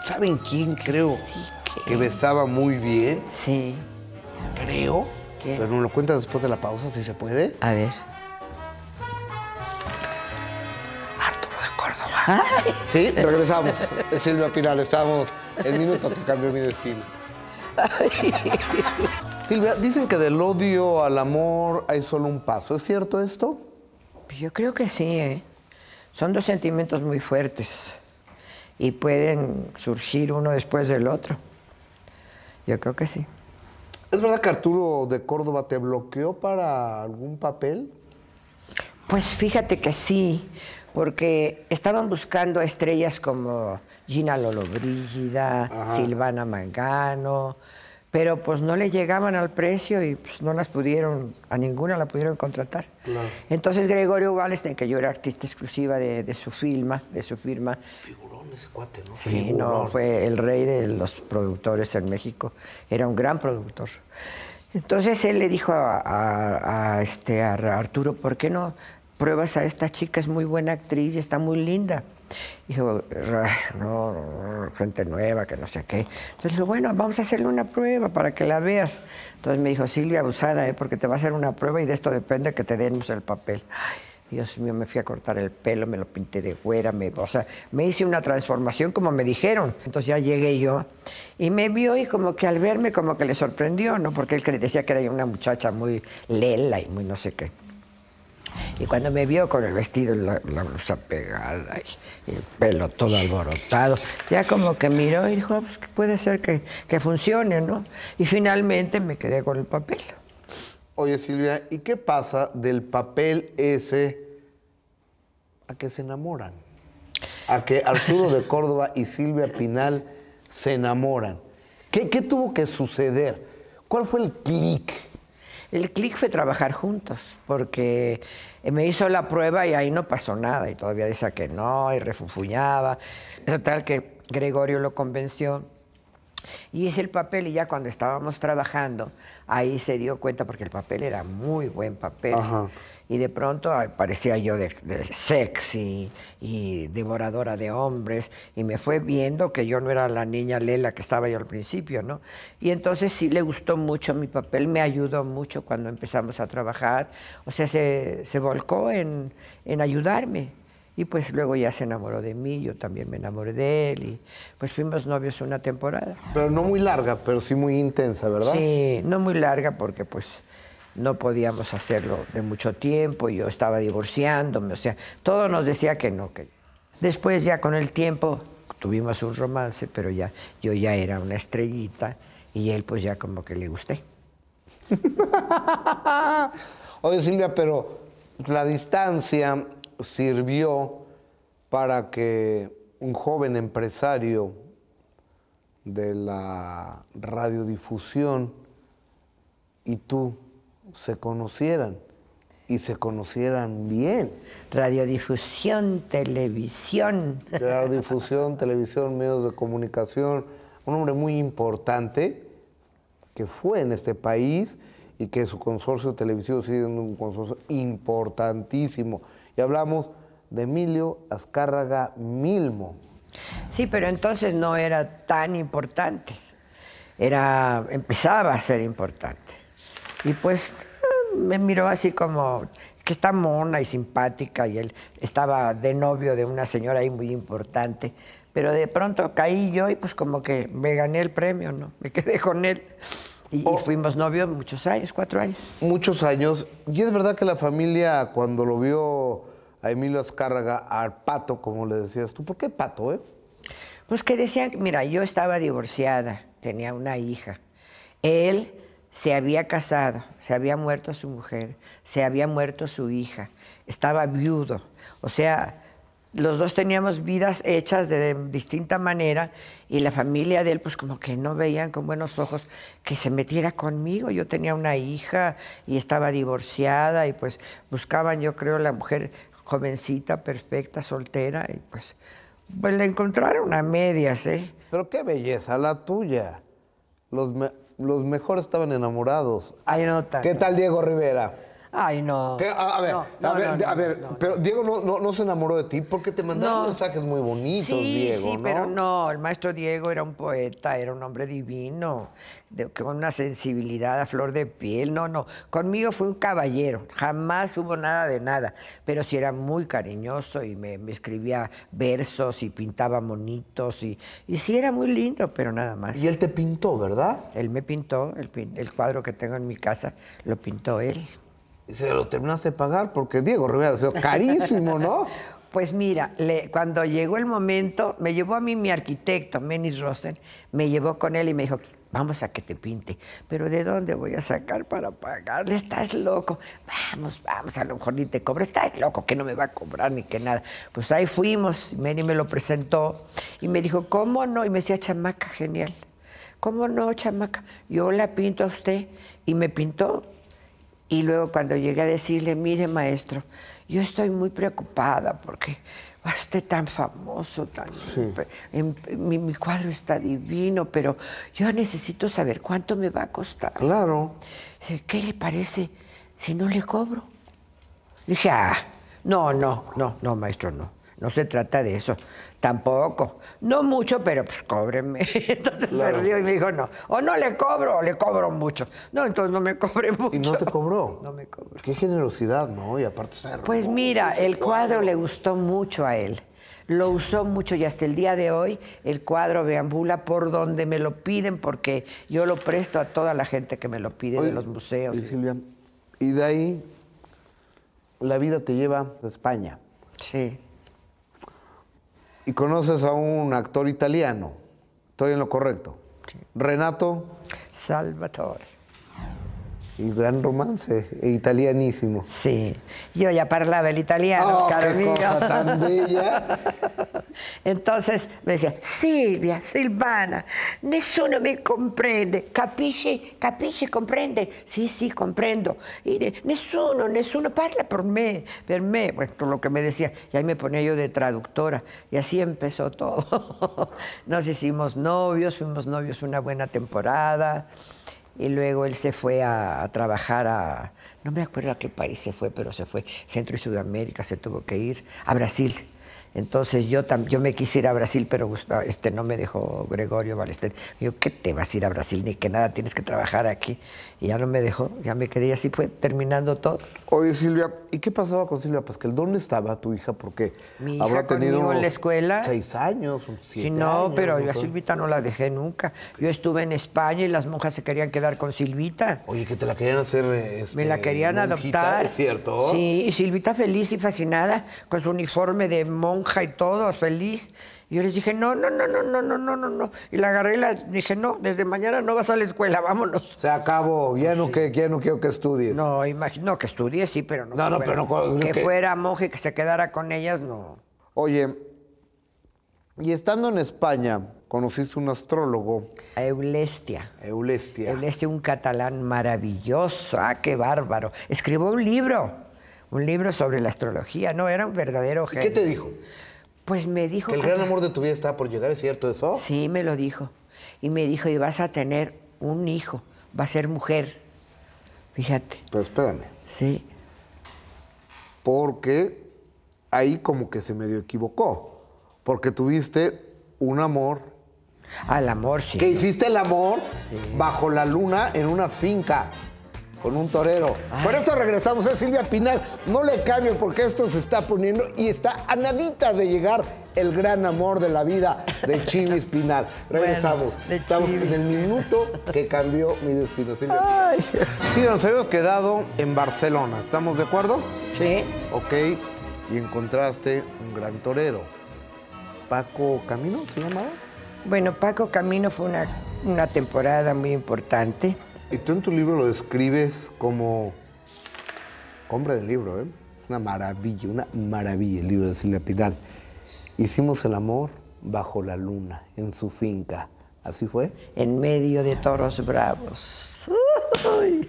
¿saben quién creo? Sí, que... que besaba muy bien. Sí. Creo. Pero nos lo cuenta después de la pausa, si se puede. A ver. Arturo de Córdoba. Sí, regresamos. Silvia Pinal, estamos el minuto que cambió mi destino. Silvia, dicen que del odio al amor hay solo un paso. ¿Es cierto esto? Yo creo que sí. ¿eh? Son dos sentimientos muy fuertes y pueden surgir uno después del otro. Yo creo que sí. ¿Es verdad que Arturo de Córdoba te bloqueó para algún papel? Pues fíjate que sí, porque estaban buscando estrellas como Gina Lolo Brígida, Silvana Mangano, pero pues no le llegaban al precio y pues no las pudieron, a ninguna la pudieron contratar. Entonces Gregorio Wallenstein, que yo era artista exclusiva de, su firma, de su firma. Figurón ese cuate, ¿no? Sí, no, fue el rey de los productores en México, era un gran productor. Entonces él le dijo este, a Arturo, ¿por qué no pruebas a esta chica, es muy buena actriz y está muy linda. Y dijo, no, gente nueva, que no sé qué. Entonces bueno, vamos a hacerle una prueba para que la veas. Entonces me dijo, Silvia, abusada, ¿eh? porque te va a hacer una prueba y de esto depende que te demos el papel. Dios mío, me fui a cortar el pelo, me lo pinté de fuera, me, o sea, me hice una transformación como me dijeron. Entonces ya llegué yo y me vio y como que al verme como que le sorprendió, ¿no? Porque él decía que era una muchacha muy lela y muy no sé qué. Y cuando me vio con el vestido, la, la blusa pegada y, el pelo todo alborotado, ya como que miró y dijo, ah, pues que puede ser que, funcione, ¿no? Y finalmente me quedé con el papel. Oye, Silvia, ¿y qué pasa del papel ese a que se enamoran? A que Arturo de Córdoba y Silvia Pinal se enamoran. ¿Qué, qué tuvo que suceder? ¿Cuál fue el clic? El clic fue trabajar juntos, porque me hizo la prueba y ahí no pasó nada, y todavía decía que no, y refufuñaba. Eso tal que Gregorio lo convenció. Y hice el papel y ya cuando estábamos trabajando, ahí se dio cuenta, porque el papel era muy buen papel y de pronto parecía yo de, sexy y devoradora de hombres y me fue viendo que yo no era la niña Lela que estaba yo al principio, ¿no? Y entonces sí le gustó mucho mi papel, me ayudó mucho cuando empezamos a trabajar, o sea, se, se volcó en, en ayudarme. Y pues luego ya se enamoró de mí, yo también me enamoré de él y pues fuimos novios una temporada. Pero no muy larga, pero sí muy intensa, ¿verdad? Sí, no muy larga porque pues no podíamos hacerlo de mucho tiempo, yo estaba divorciándome, o sea, todo nos decía que no. Que... Después ya con el tiempo tuvimos un romance, pero ya yo ya era una estrellita y él pues ya como que le gusté. Oye Silvia, pero la distancia sirvió para que un joven empresario de la radiodifusión y tú se conocieran y se conocieran bien. Radiodifusión, televisión. Radiodifusión, televisión, medios de comunicación. Un hombre muy importante que fue en este país y que su consorcio televisivo sigue siendo un consorcio importantísimo. Y hablamos de Emilio Azcárraga Milmo. Sí, pero entonces no era tan importante. Era, empezaba a ser importante. Y pues eh, me miró así como que está mona y simpática y él estaba de novio de una señora ahí muy importante. Pero de pronto caí yo y pues como que me gané el premio, ¿no? Me quedé con él. Y, oh. fuimos novios muchos años, cuatro años. Muchos años. Y es verdad que la familia cuando lo vio a Emilio Azcárraga, al pato, como le decías tú, ¿por qué pato, eh? Pues que decían, mira, yo estaba divorciada, tenía una hija. Él se había casado, se había muerto su mujer, se había muerto su hija, estaba viudo. O sea, los dos teníamos vidas hechas de, distinta manera y la familia de él pues como que no veían con buenos ojos que se metiera conmigo. Yo tenía una hija y estaba divorciada y pues buscaban yo creo la mujer jovencita, perfecta, soltera y pues, pues le encontraron a medias. ¿eh? Pero qué belleza la tuya. Los los mejores estaban enamorados. ¿Qué tal Diego Rivera? Ay, no. a, ver, a ver, a ver pero Diego no, se enamoró de ti porque te mandaron mensajes muy bonitos, Diego. Sí, pero no, el maestro Diego era un poeta, era un hombre divino, con una sensibilidad a flor de piel. No, no, conmigo fue un caballero, jamás hubo nada de nada, pero sí era muy cariñoso y me, escribía versos y pintaba monitos y, y sí era muy lindo, pero nada más. Y él te pintó, ¿verdad? Él me pintó, el cuadro que tengo en mi casa lo pintó él se lo terminaste de pagar porque Diego Rivera fue carísimo, ¿no? Pues mira, cuando llegó el momento, me llevó a mí mi arquitecto, Menis Rosen, me llevó con él y me dijo, vamos a que te pinte, pero ¿de dónde voy a sacar para pagarle? Estás loco, vamos, vamos, a lo mejor ni te cobro, estás loco que no me va a cobrar ni que nada. Pues ahí fuimos, Menis me lo presentó y me dijo, ¿cómo no? Y me decía, chamaca, genial. ¿Cómo no, chamaca? Yo la pinto a usted. Y me pintó y luego cuando llegué a decirle, mire maestro, yo estoy muy preocupada porque usted tan famoso, tan mi, mi, cuadro está divino, pero yo necesito saber cuánto me va a costar. Claro. ¿Qué le parece si no le cobro? dije, ah, no, no, no, no, maestro, no. No se trata de eso. Tampoco. No mucho, pero pues cóbreme. Entonces se rió y me dijo, no. O no le cobro, o le cobro mucho. No, entonces no me cobre mucho. ¿Y no te cobró? No me cobró. Qué generosidad, ¿no? Y aparte se Pues mira, el cuadro, le gustó mucho a él. Lo usó mucho y hasta el día de hoy el cuadro deambula por donde me lo piden porque yo lo presto a toda la gente que me lo pide de los museos. Y Silvia, y de ahí la vida te lleva a España. Sí conoces a un actor italiano. Estoy en lo correcto. Renato. Salvatore. y gran romance, e italianísimo. Sí, yo ya parlaba el italiano, oh, tan bella. Entonces me decía, Silvia, Silvana, nessuno me comprende, ¿Capiche? ¿Capiche comprende? Sí, sí, comprendo. Y nessuno, nessuno parla por me, per me, pues por lo que me decía. Y ahí me ponía yo de traductora y así empezó todo. Nos hicimos novios, fuimos novios una buena temporada y luego él se fue a trabajar a, no me acuerdo a qué país se fue, pero se fue, Centro y Sudamérica, se tuvo que ir a Brasil. Entonces yo, yo me quise ir a Brasil, pero Gustavo, este, no me dejó Gregorio me dijo ¿qué te vas a ir a Brasil? Ni que nada, tienes que trabajar aquí. Y ya no me dejó, ya me quedé así, fue terminando todo. Oye, Silvia, ¿y qué pasaba con Silvia Pascal? ¿Dónde estaba tu hija? Porque Mi hija habrá tenido en la escuela. seis años, siete sí, no, pero yo a Silvita no la dejé nunca. Yo estuve en España y las monjas se querían quedar con Silvita. Oye, que te la querían hacer... Este, me la querían adoptar. ¿Es cierto? Sí, y Silvita feliz y fascinada con su uniforme de monja y todo, feliz. Y yo les dije, no, no, no, no, no, no, no, no, no. Y la agarré y la dije, no, desde mañana no vas a la escuela, vámonos. Se acabó, ya, no, que, no quiero que estudies. No, imagino que estudie, sí, pero no. No, Que, fuera monje, que se quedara con ellas, no. Oye, y estando en España, conociste un astrólogo. A Eulestia. Eulestia. Eulestia, un catalán maravilloso. Ah, qué bárbaro. Escribió un libro un libro sobre la astrología. No, era un verdadero genio. ¿Qué te dijo? Pues me dijo... Que el gran amor de tu vida estaba por llegar, ¿es cierto eso? Sí, me lo dijo. Y me dijo, y vas a tener un hijo, va a ser mujer. Fíjate. Pero espérame. Sí. Porque ahí como que se medio equivocó. Porque tuviste un amor. Al amor, sí. Que hiciste el amor bajo la luna en una finca con un torero. Por esto regresamos a Silvia Pinal. No le cambien porque esto se está poniendo y está a nadita de llegar el gran amor de la vida de Chimis Pinal. Regresamos. Estamos en el minuto que cambió mi destino. Silvia Sí, nos habíamos quedado en Barcelona. ¿Estamos de acuerdo? Sí. Ok. Y encontraste un gran torero. Paco Camino, ¿se llamaba? Bueno, Paco Camino fue una, una temporada muy importante. Y tú en tu libro lo describes como hombre del libro, ¿eh? Una maravilla, una maravilla el libro de Silvia Pinal. Hicimos el amor bajo la luna, en su finca. ¿Así fue? En medio de toros bravos. ¡Qué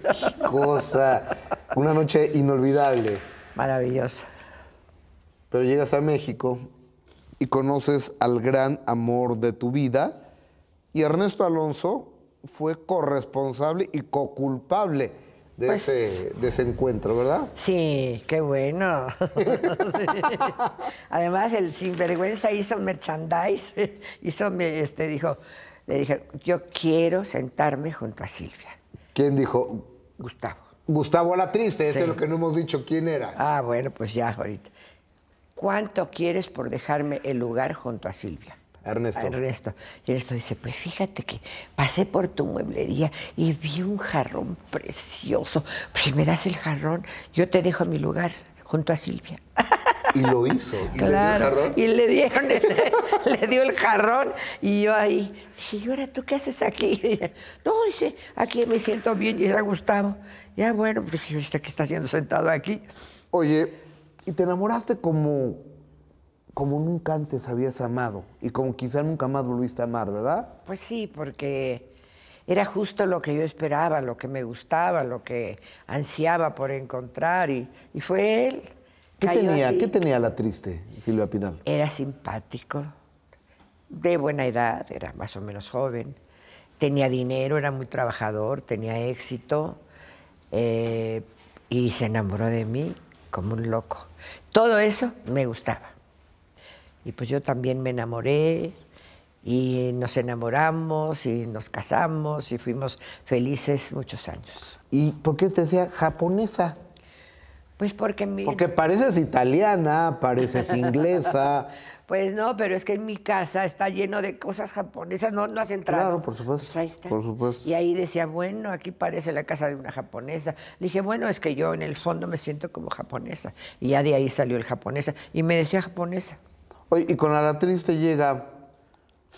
Cosa. Una noche inolvidable. Maravillosa. Pero llegas a México y conoces al gran amor de tu vida. Y Ernesto Alonso, fue corresponsable y coculpable de, pues ese, de, ese, encuentro, ¿verdad? Sí, qué bueno. Además, el sinvergüenza hizo merchandise, hizo, este, dijo, le dije, yo quiero sentarme junto a Silvia. ¿Quién dijo? Gustavo. Gustavo la triste, ese es lo que no hemos dicho quién era. Ah, bueno, pues ya ahorita. ¿Cuánto quieres por dejarme el lugar junto a Silvia? Ernesto. Ernesto. Y Ernesto dice, pues fíjate que pasé por tu mueblería y vi un jarrón precioso. Pues si me das el jarrón, yo te dejo mi lugar junto a Silvia. Y lo hizo. ¿Y le dio el jarrón? Y le dio el jarrón y yo ahí. Dije, ¿y ahora tú qué haces aquí? no, dice, aquí me siento bien. Y era Gustavo. Ya bueno, pues dije, que estás haciendo sentado aquí? Oye, ¿y te enamoraste como como nunca antes habías amado y como quizá nunca más volviste a amar, ¿verdad? Pues sí, porque era justo lo que yo esperaba, lo que me gustaba, lo que ansiaba por encontrar y, fue él. ¿Qué tenía, ¿Qué tenía la triste Silvia Pinal? Era simpático, de buena edad, era más o menos joven, tenía dinero, era muy trabajador, tenía éxito eh, y se enamoró de mí como un loco. Todo eso me gustaba. Y pues yo también me enamoré y nos enamoramos y nos casamos y fuimos felices muchos años. ¿Y por qué te decía japonesa? Pues porque mi... Porque pareces italiana, pareces inglesa. pues no, pero es que en mi casa está lleno de cosas japonesas, no, no has entrado. Claro, por supuesto. Pues por supuesto. Y ahí decía, bueno, aquí parece la casa de una japonesa. Le dije, bueno, es que yo en el fondo me siento como japonesa. Y ya de ahí salió el japonesa. Y me decía japonesa y con la triste llega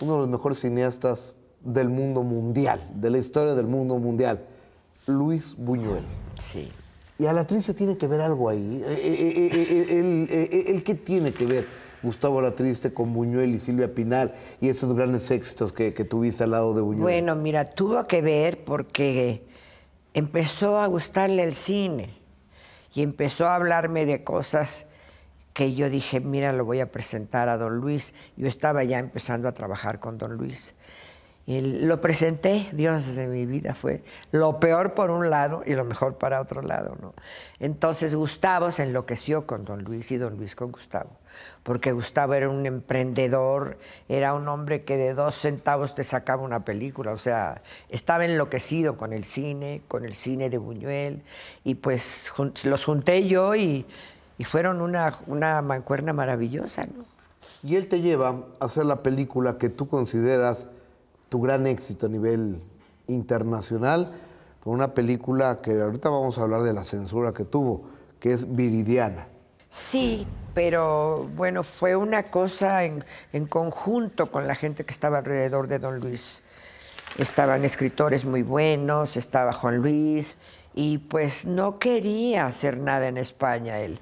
uno de los mejores cineastas del mundo mundial, de la historia del mundo mundial, Luis Buñuel. Sí. Y a la triste tiene que ver algo ahí. Eh, eh, eh, ¿El, qué tiene que ver Gustavo la triste con Buñuel y Silvia Pinal y esos grandes éxitos que, que tuviste al lado de Buñuel? Bueno, mira, tuvo que ver porque empezó a gustarle el cine y empezó a hablarme de cosas que yo dije, mira, lo voy a presentar a don Luis. Yo estaba ya empezando a trabajar con don Luis. Y lo presenté, Dios de mi vida, fue lo peor por un lado y lo mejor para otro lado, ¿no? Entonces Gustavo se enloqueció con don Luis y don Luis con Gustavo, porque Gustavo era un emprendedor, era un hombre que de dos centavos te sacaba una película, o sea, estaba enloquecido con el cine, con el cine de Buñuel, y pues los junté yo y y fueron una, una mancuerna maravillosa, Y él te lleva a hacer la película que tú consideras tu gran éxito a nivel internacional, una película que ahorita vamos a hablar de la censura que tuvo, que es Viridiana. Sí, pero bueno, fue una cosa en, en conjunto con la gente que estaba alrededor de Don Luis. Estaban escritores muy buenos, estaba Juan Luis, y pues no quería hacer nada en España él,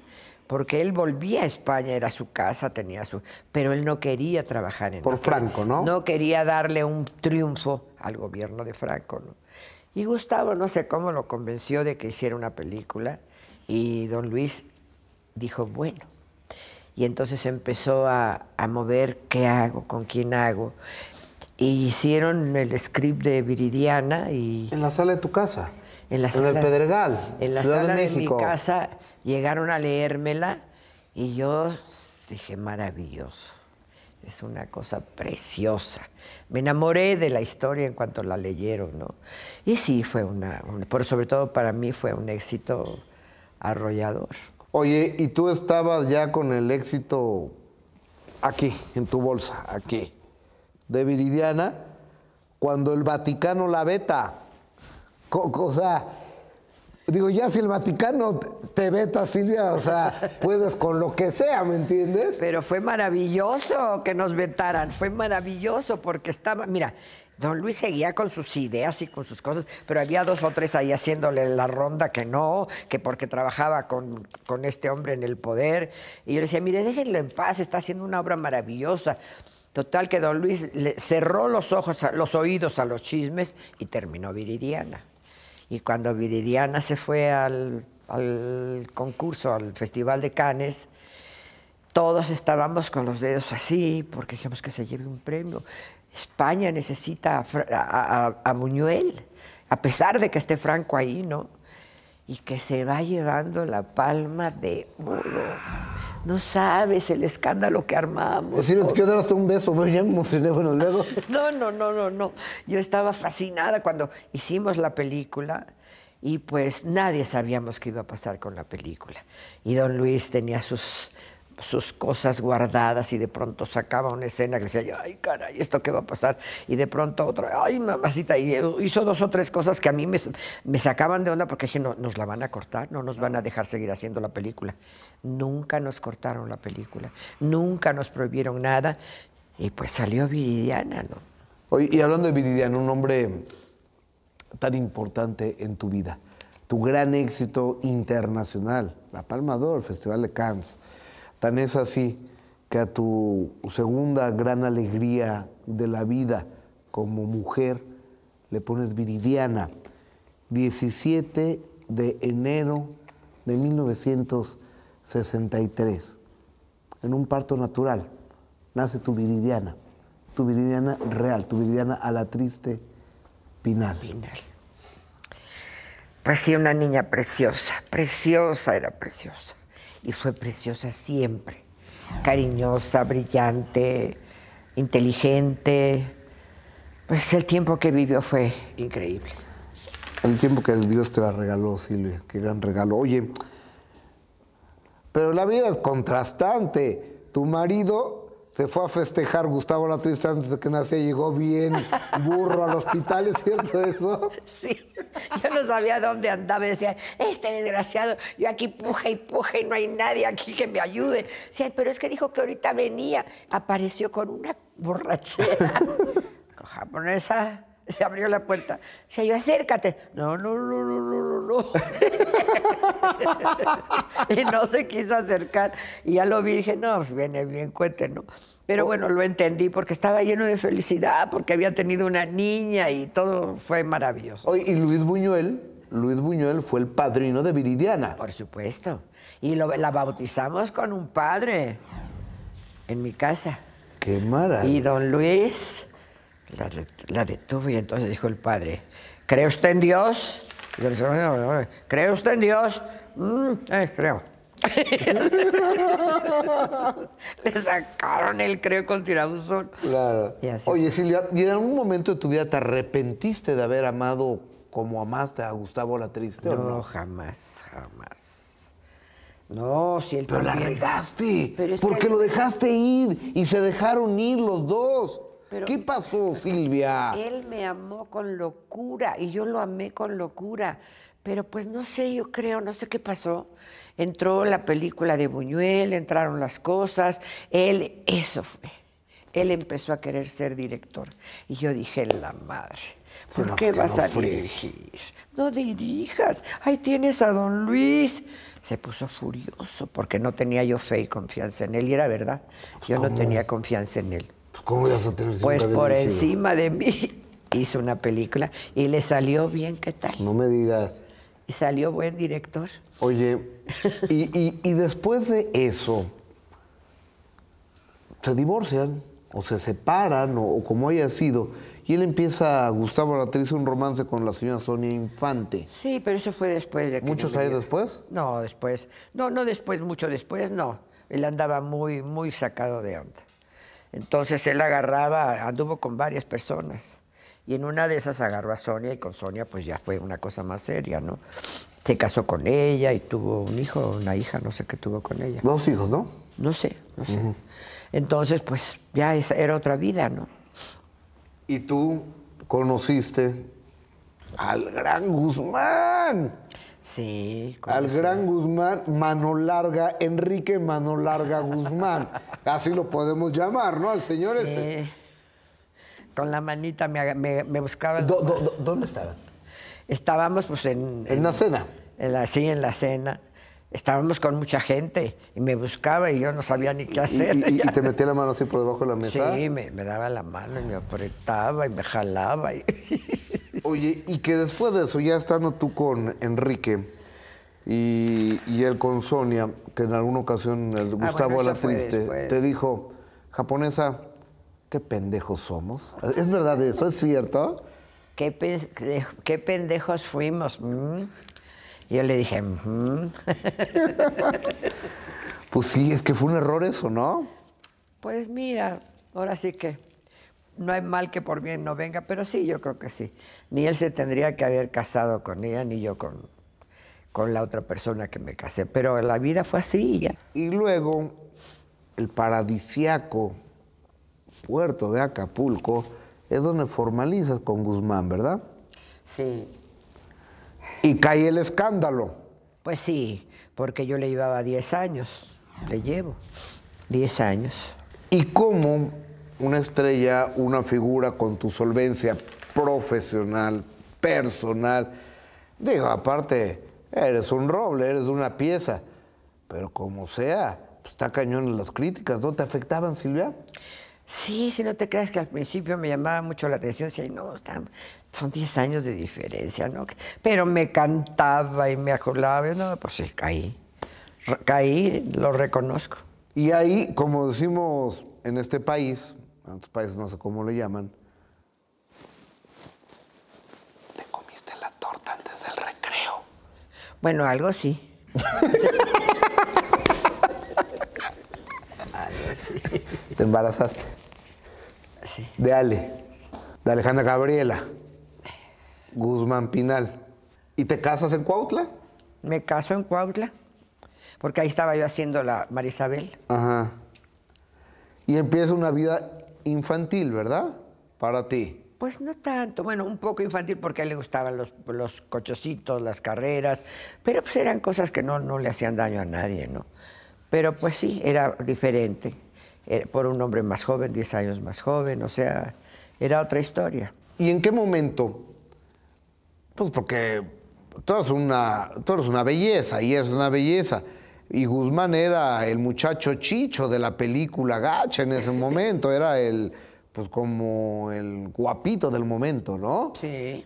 porque él volvía a España, era su casa, tenía su... Pero él no quería trabajar en... Por Franco, ¿no? No quería darle un triunfo al gobierno de Franco, ¿no? Y Gustavo no sé cómo lo convenció de que hiciera una película y don Luis dijo, bueno. Y entonces empezó a, a mover qué hago, con quién hago. Y hicieron el script de Viridiana y... En la sala de tu casa en la el Pedregal, en la Ciudad de, México. mi casa, llegaron a leérmela y yo dije, maravilloso, es una cosa preciosa. Me enamoré de la historia en cuanto la leyeron, ¿no? Y sí, fue una, una pero sobre todo para mí fue un éxito arrollador. Oye, ¿y tú estabas ya con el éxito aquí, en tu bolsa, aquí, de Viridiana, cuando el Vaticano la veta? O sea, digo, ya si el Vaticano te veta, Silvia, o sea, puedes con lo que sea, ¿me entiendes? Pero fue maravilloso que nos vetaran, fue maravilloso porque estaba, mira, Don Luis seguía con sus ideas y con sus cosas, pero había dos o tres ahí haciéndole la ronda que no, que porque trabajaba con, con este hombre en el poder. Y yo le decía, mire, déjenlo en paz, está haciendo una obra maravillosa. Total que don Luis le cerró los ojos, los oídos a los chismes y terminó Viridiana. Y cuando Viridiana se fue al, concurso, al Festival de Cannes, todos estábamos con los dedos así, porque dijimos que se lleve un premio. España necesita a, Muñuel, a, a pesar de que esté Franco ahí, ¿no? Y que se va llevando la palma de oro. No sabes el escándalo que armamos. Es pues decir, quiero un beso, me emocioné, bueno, luego. no, no, no, no, no. Yo estaba fascinada cuando hicimos la película y pues nadie sabíamos qué iba a pasar con la película. Y don Luis tenía sus sus cosas guardadas y de pronto sacaba una escena que decía, ay caray, ¿esto qué va a pasar? Y de pronto otra, ay mamacita, y hizo dos o tres cosas que a mí me, sacaban de onda porque dije, no, nos la van a cortar, no nos van a dejar seguir haciendo la película. Nunca nos cortaron la película, nunca nos prohibieron nada y pues salió Viridiana, ¿no? y hablando de Viridiana, un hombre tan importante en tu vida, tu gran éxito internacional, La Palma d'Or, Festival de Cannes, Tan es así que a tu segunda gran alegría de la vida como mujer le pones Viridiana. 17 de enero de 1963. En un parto natural nace tu Viridiana, tu Viridiana real, tu Viridiana a la triste Pinal. Pinal. Pues sí, una niña preciosa, preciosa, era preciosa y fue preciosa siempre. Cariñosa, brillante, inteligente. Pues el tiempo que vivió fue increíble. El tiempo que Dios te la regaló, sí, qué gran regalo. Oye, pero la vida es contrastante. Tu marido se fue a festejar Gustavo La Triste antes de que nacía, llegó bien burro al hospital, ¿es cierto eso? Sí, yo no sabía dónde andaba, decía, este desgraciado, yo aquí puja y puja y no hay nadie aquí que me ayude. Sí, pero es que dijo que ahorita venía, apareció con una borrachera japonesa se abrió la puerta. Se yo, acércate. No, no, no, no, no, no, y no se quiso acercar. Y ya lo vi dije, no, pues viene bien, cuéntenos. Pero bueno, lo entendí porque estaba lleno de felicidad, porque había tenido una niña y todo fue maravilloso. y Luis Buñuel, Luis Buñuel fue el padrino de Viridiana. Por supuesto. Y lo, la bautizamos con un padre en mi casa. Qué maravilla. Y don Luis la, detuvo y entonces dijo el padre, ¿cree usted en Dios? Y yo ¿cree usted en Dios? Mm, eh, creo. le sacaron el creo con tirabuzón. Claro. Oye, Silvia, ¿y en algún momento de tu vida te arrepentiste de haber amado como amaste a Gustavo la Triste? No, jamás, jamás. No, si Pero la regaste. porque lo dejaste ir y se dejaron ir los dos. ¿Qué pasó, Silvia? Él me amó con locura y yo lo amé con locura. Pero pues no sé, yo creo, no sé qué pasó. Entró la película de Buñuel, entraron las cosas. Él, eso fue. Él empezó a querer ser director. Y yo dije, la madre. ¿Por qué vas a dirigir? No dirijas. Ahí tienes a don Luis. Se puso furioso porque no tenía yo fe y confianza en él. Y era verdad. Yo no tenía confianza en él. ¿Cómo a tener Pues por encima de mí hizo una película y le salió bien, ¿qué tal? No me digas. Y salió buen director. Oye, y, después de eso, se divorcian o se separan o, como haya sido. Y él empieza, Gustavo Aratriz, un romance con la señora Sonia Infante. Sí, pero eso fue después de ¿Muchos años después? No, después. No, no después, mucho después, no. Él andaba muy, muy sacado de onda. Entonces él agarraba, anduvo con varias personas. Y en una de esas agarró a Sonia y con Sonia pues ya fue una cosa más seria, ¿no? Se casó con ella y tuvo un hijo, una hija, no sé qué tuvo con ella. Dos hijos, ¿no? No sé, no sé. Entonces pues ya esa era otra vida, ¿no? ¿Y tú conociste al gran Guzmán? Sí. Al gran Guzmán, mano larga, Enrique Mano Larga Guzmán. Así lo podemos llamar, ¿no? Al señor sí. Con la manita me, buscaba. ¿Dónde estaban? Estábamos pues en... ¿En, la cena? sí, en la cena. Estábamos con mucha gente y me buscaba y yo no sabía ni qué hacer. ¿Y, te metía la mano así por debajo de la mesa? Sí, me, me daba la mano y me apretaba y me jalaba. Y... Oye, y que después de eso, ya estando tú con Enrique y, él con Sonia, que en alguna ocasión el ah, Gustavo la triste te dijo, japonesa, qué pendejos somos. ¿Es verdad eso? ¿Es cierto? ¿Qué, pendejos fuimos? Mm. Yo le dije, mm". pues sí, es que fue un error eso, ¿no? Pues mira, ahora sí que no hay mal que por bien no venga, pero sí, yo creo que sí. Ni él se tendría que haber casado con ella, ni yo con, con la otra persona que me casé. Pero la vida fue así ya. Y luego, el paradisiaco puerto de Acapulco es donde formalizas con Guzmán, ¿verdad? Sí. Y cae el escándalo. Pues sí, porque yo le llevaba 10 años, le llevo 10 años. ¿Y cómo una estrella, una figura con tu solvencia profesional, personal. Digo, aparte, eres un roble, eres una pieza, pero como sea, pues, está cañón en las críticas, ¿no te afectaban, Silvia? Sí, si no te crees que al principio me llamaba mucho la atención, decía, no, son 10 años de diferencia, ¿no? Pero me cantaba y me Y, no, pues sí, caí, caí, lo reconozco. Y ahí, como decimos en este país, en otros países no sé cómo lo llaman, te comiste la torta antes del recreo. Bueno, algo sí. algo sí. Te embarazaste. Sí. De Ale. De Alejandra Gabriela. Guzmán Pinal. ¿Y te casas en Cuautla? Me caso en Cuautla, porque ahí estaba yo haciendo la Marisabel. Ajá. Y empieza una vida infantil, ¿verdad? Para ti. Pues no tanto, bueno, un poco infantil porque le gustaban los, los cochecitos, las carreras, pero pues eran cosas que no, le hacían daño a nadie, ¿no? Pero pues sí, era diferente, por un hombre más joven, 10 años más joven, o sea, era otra historia. ¿Y en qué momento? Pues porque una, todo es una belleza y es una belleza y Guzmán era el muchacho chicho de la película Gacha en ese momento, era el, pues como el guapito del momento, ¿no? Sí.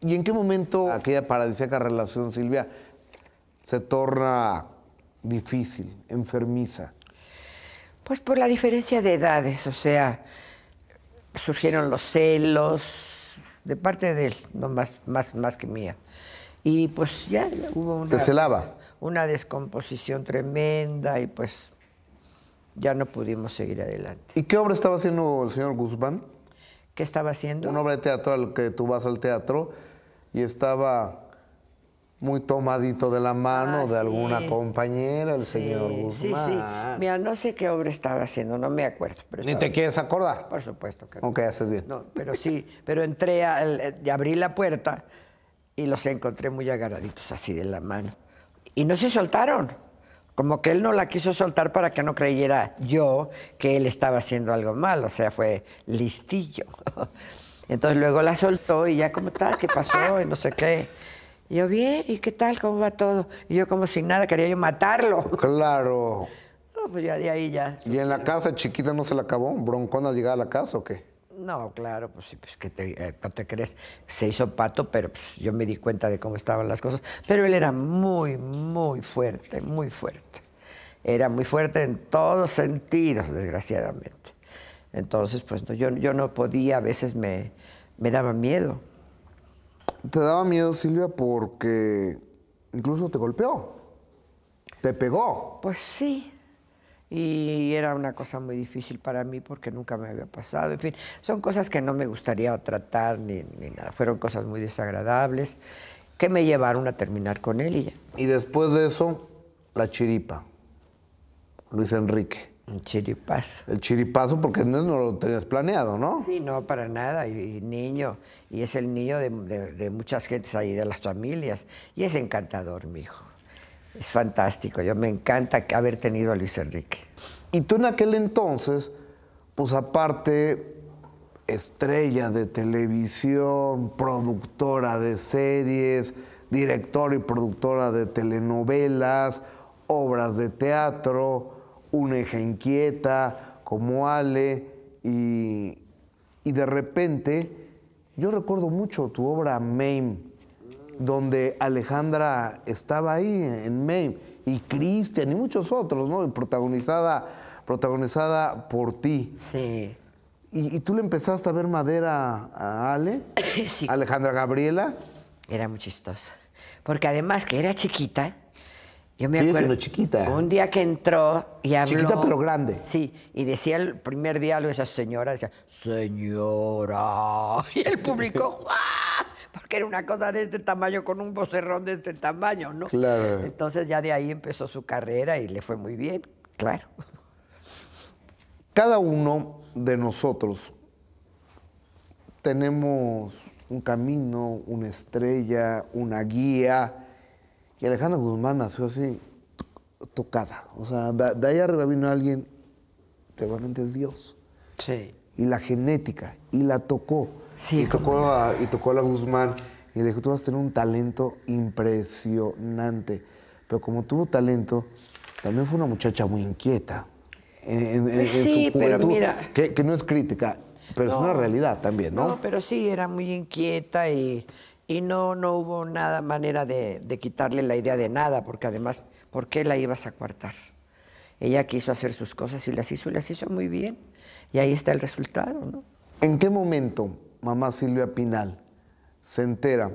¿Y en qué momento aquella paradisíaca relación, Silvia, se torna difícil, enfermiza? Pues por la diferencia de edades, o sea, surgieron los celos de parte de él, no más, más, más que mía. Y pues ya hubo una... ¿Te celaba? una descomposición tremenda y pues ya no pudimos seguir adelante. ¿Y qué obra estaba haciendo el señor Guzmán? ¿Qué estaba haciendo? Una obra de teatral que tú vas al teatro y estaba muy tomadito de la mano ah, de alguna compañera, el señor Guzmán. Sí, sí. Mira, no sé qué obra estaba haciendo, no me acuerdo. ¿Ni te quieres acordar? Por supuesto que no. Ok, haces bien. No, pero sí, pero entré, eh, abrí la puerta y los encontré muy agarraditos así de la mano. Y no se soltaron. Como que él no la quiso soltar para que no creyera yo que él estaba haciendo algo mal. O sea, fue listillo. Entonces luego la soltó y ya como tal, ¿qué pasó? Y no sé qué. yo, bien, ¿y qué tal? ¿Cómo va todo? Y yo como sin nada, quería yo matarlo. Claro. No, pues ya de ahí ya. ¿Y en la casa chiquita no se la acabó? ¿Broncona llegada a la casa o qué? No, claro, pues sí, pues que te, eh, no te crees. Se hizo pato, pero pues, yo me di cuenta de cómo estaban las cosas. Pero él era muy, muy fuerte, muy fuerte. Era muy fuerte en todos sentidos, desgraciadamente. Entonces, pues yo, yo no podía, a veces me, me daba miedo. Te daba miedo, Silvia, porque incluso te golpeó. Te pegó. Pues sí, y era una cosa muy difícil para mí porque nunca me había pasado. En fin, son cosas que no me gustaría tratar ni, nada. Fueron cosas muy desagradables que me llevaron a terminar con él y Y después de eso, la chiripa, Luis Enrique. El chiripazo. El chiripazo, porque no, lo tenías planeado, ¿no? Sí, no, para nada. Y, niño, y es el niño de, de, muchas gentes ahí, de las familias. Y es encantador, mi hijo. Es fantástico, yo me encanta haber tenido a Luis Enrique. Y tú en aquel entonces, pues aparte, estrella de televisión, productora de series, director y productora de telenovelas, obras de teatro, una hija inquieta como Ale, y, y de repente, yo recuerdo mucho tu obra MAME, donde Alejandra estaba ahí en Maine, y Cristian y muchos otros, ¿no? Protagonizada, protagonizada por ti. Sí. ¿Y, tú le empezaste a ver madera a Ale? Sí. Alejandra Gabriela. Era muy chistosa. Porque además que era chiquita, yo me acuerdo. chiquita. Un día que entró y habló. Chiquita pero grande. Sí, y decía el primer diálogo esa señora, decía, señora. Y el público, porque era una cosa de este tamaño con un vocerrón de este tamaño, ¿no? Claro. Entonces ya de ahí empezó su carrera y le fue muy bien, claro. Cada uno de nosotros tenemos un camino, una estrella, una guía. Y Alejandra Guzmán nació así, tocada. O sea, de, ahí arriba vino alguien, seguramente es Dios. Sí y la genética y la tocó. y tocó y tocó a la Guzmán y le dijo, tú vas a tener un talento impresionante. Pero como tuvo talento, también fue una muchacha muy inquieta. En, sí, su pero mira... Que, no es crítica, pero es una realidad también, ¿no? No, pero sí, era muy inquieta y, no, no hubo nada manera de, de quitarle la idea de nada, porque además, ¿por qué la ibas a coartar? Ella quiso hacer sus cosas y las hizo y las hizo muy bien. Y ahí está el resultado. ¿no? ¿En qué momento mamá Silvia Pinal se entera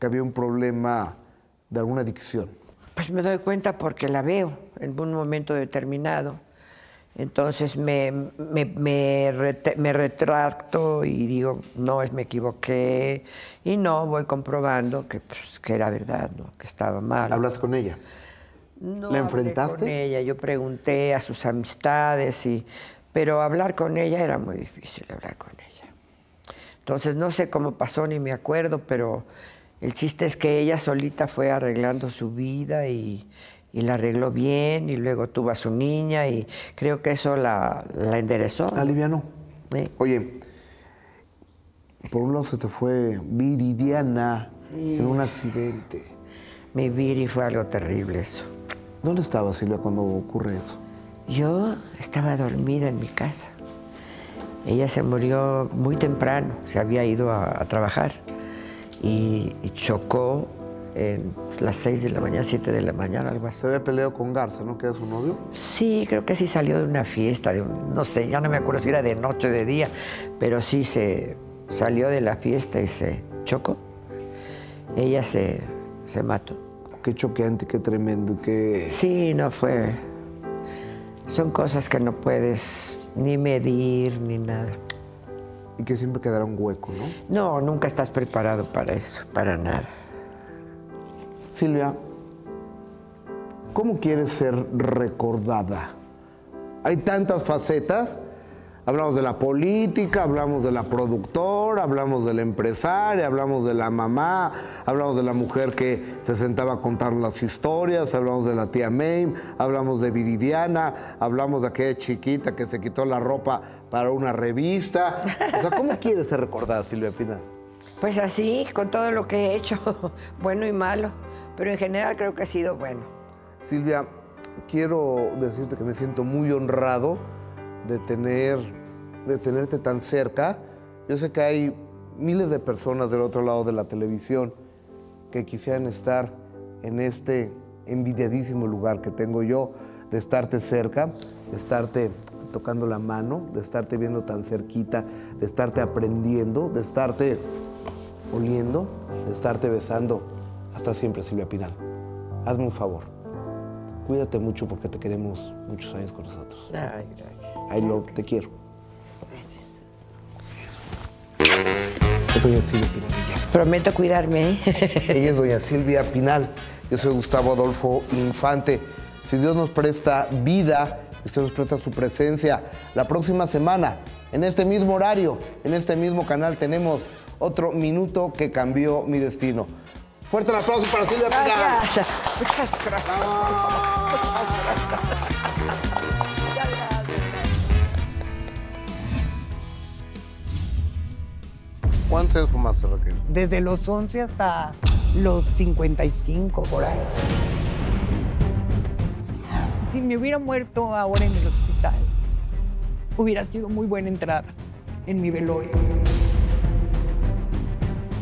que había un problema de alguna adicción? Pues me doy cuenta porque la veo en un momento determinado. Entonces me, me, me, retracto y digo, no, es me equivoqué. Y no, voy comprobando que, pues, que era verdad, que estaba mal. ¿Hablas con ella? ¿La enfrentaste? Hablé con ella, yo pregunté a sus amistades y pero hablar con ella era muy difícil, hablar con ella. Entonces no sé cómo pasó ni me acuerdo, pero el chiste es que ella solita fue arreglando su vida y, la arregló bien y luego tuvo a su niña y creo que eso la, la enderezó. Aliviano. Oye, por un lado se te fue Viridiana en un accidente. Mi Viri fue algo terrible eso. ¿Dónde estaba Silvia cuando ocurre eso? Yo estaba dormida en mi casa. Ella se murió muy temprano, se había ido a, trabajar y, chocó en las 6 de la mañana, 7 de la mañana, algo así. ¿Se había peleado con Garza, no? ¿Que era su novio? Sí, creo que sí salió de una fiesta, de no sé, ya no me acuerdo si era de noche o de día, pero sí se salió de la fiesta y se chocó. Ella se, se mató. Qué choqueante, qué tremendo, qué... Sí, no fue son cosas que no puedes ni medir ni nada. Y que siempre quedará un hueco, ¿no? No, nunca estás preparado para eso, para nada. Silvia, ¿cómo quieres ser recordada? Hay tantas facetas Hablamos de la política, hablamos de la productora, hablamos de la empresaria, hablamos de la mamá, hablamos de la mujer que se sentaba a contar las historias, hablamos de la tía Mame, hablamos de Viridiana, hablamos de aquella chiquita que se quitó la ropa para una revista. O sea, ¿cómo quieres ser recordada Silvia Pina? Pues así, con todo lo que he hecho, bueno y malo, pero en general creo que ha sido bueno. Silvia, quiero decirte que me siento muy honrado de, tener, de tenerte tan cerca. Yo sé que hay miles de personas del otro lado de la televisión que quisieran estar en este envidiadísimo lugar que tengo yo, de estarte cerca, de estarte tocando la mano, de estarte viendo tan cerquita, de estarte aprendiendo, de estarte oliendo, de estarte besando. Hasta siempre, Silvia Pinal. Hazme un favor. Cuídate mucho porque te queremos muchos años con nosotros. Ay, gracias. I love, te quiero. Gracias. Prometo cuidarme. ¿eh? Ella es doña Silvia Pinal. Yo soy Gustavo Adolfo Infante. Si Dios nos presta vida, si Dios nos presta su presencia. La próxima semana, en este mismo horario, en este mismo canal, tenemos otro minuto que cambió mi destino. Fuerte el aplauso para Silvia Pinal. Gracias. Muchas gracias. ¿Cuántos fumaste, Raquel? Desde los 11 hasta los 55, por ahí. Si me hubiera muerto ahora en el hospital, hubiera sido muy buena entrada en mi velorio.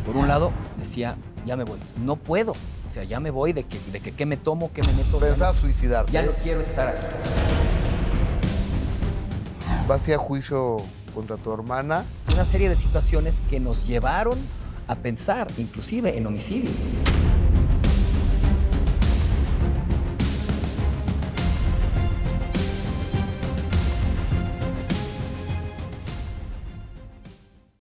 Por un lado, decía, ya me voy. No puedo. O sea, ya me voy de que, de que qué me tomo, qué me meto. Pensás suicidar. Ya no quiero estar aquí. Vas a juicio contra tu hermana. Una serie de situaciones que nos llevaron a pensar, inclusive en homicidio.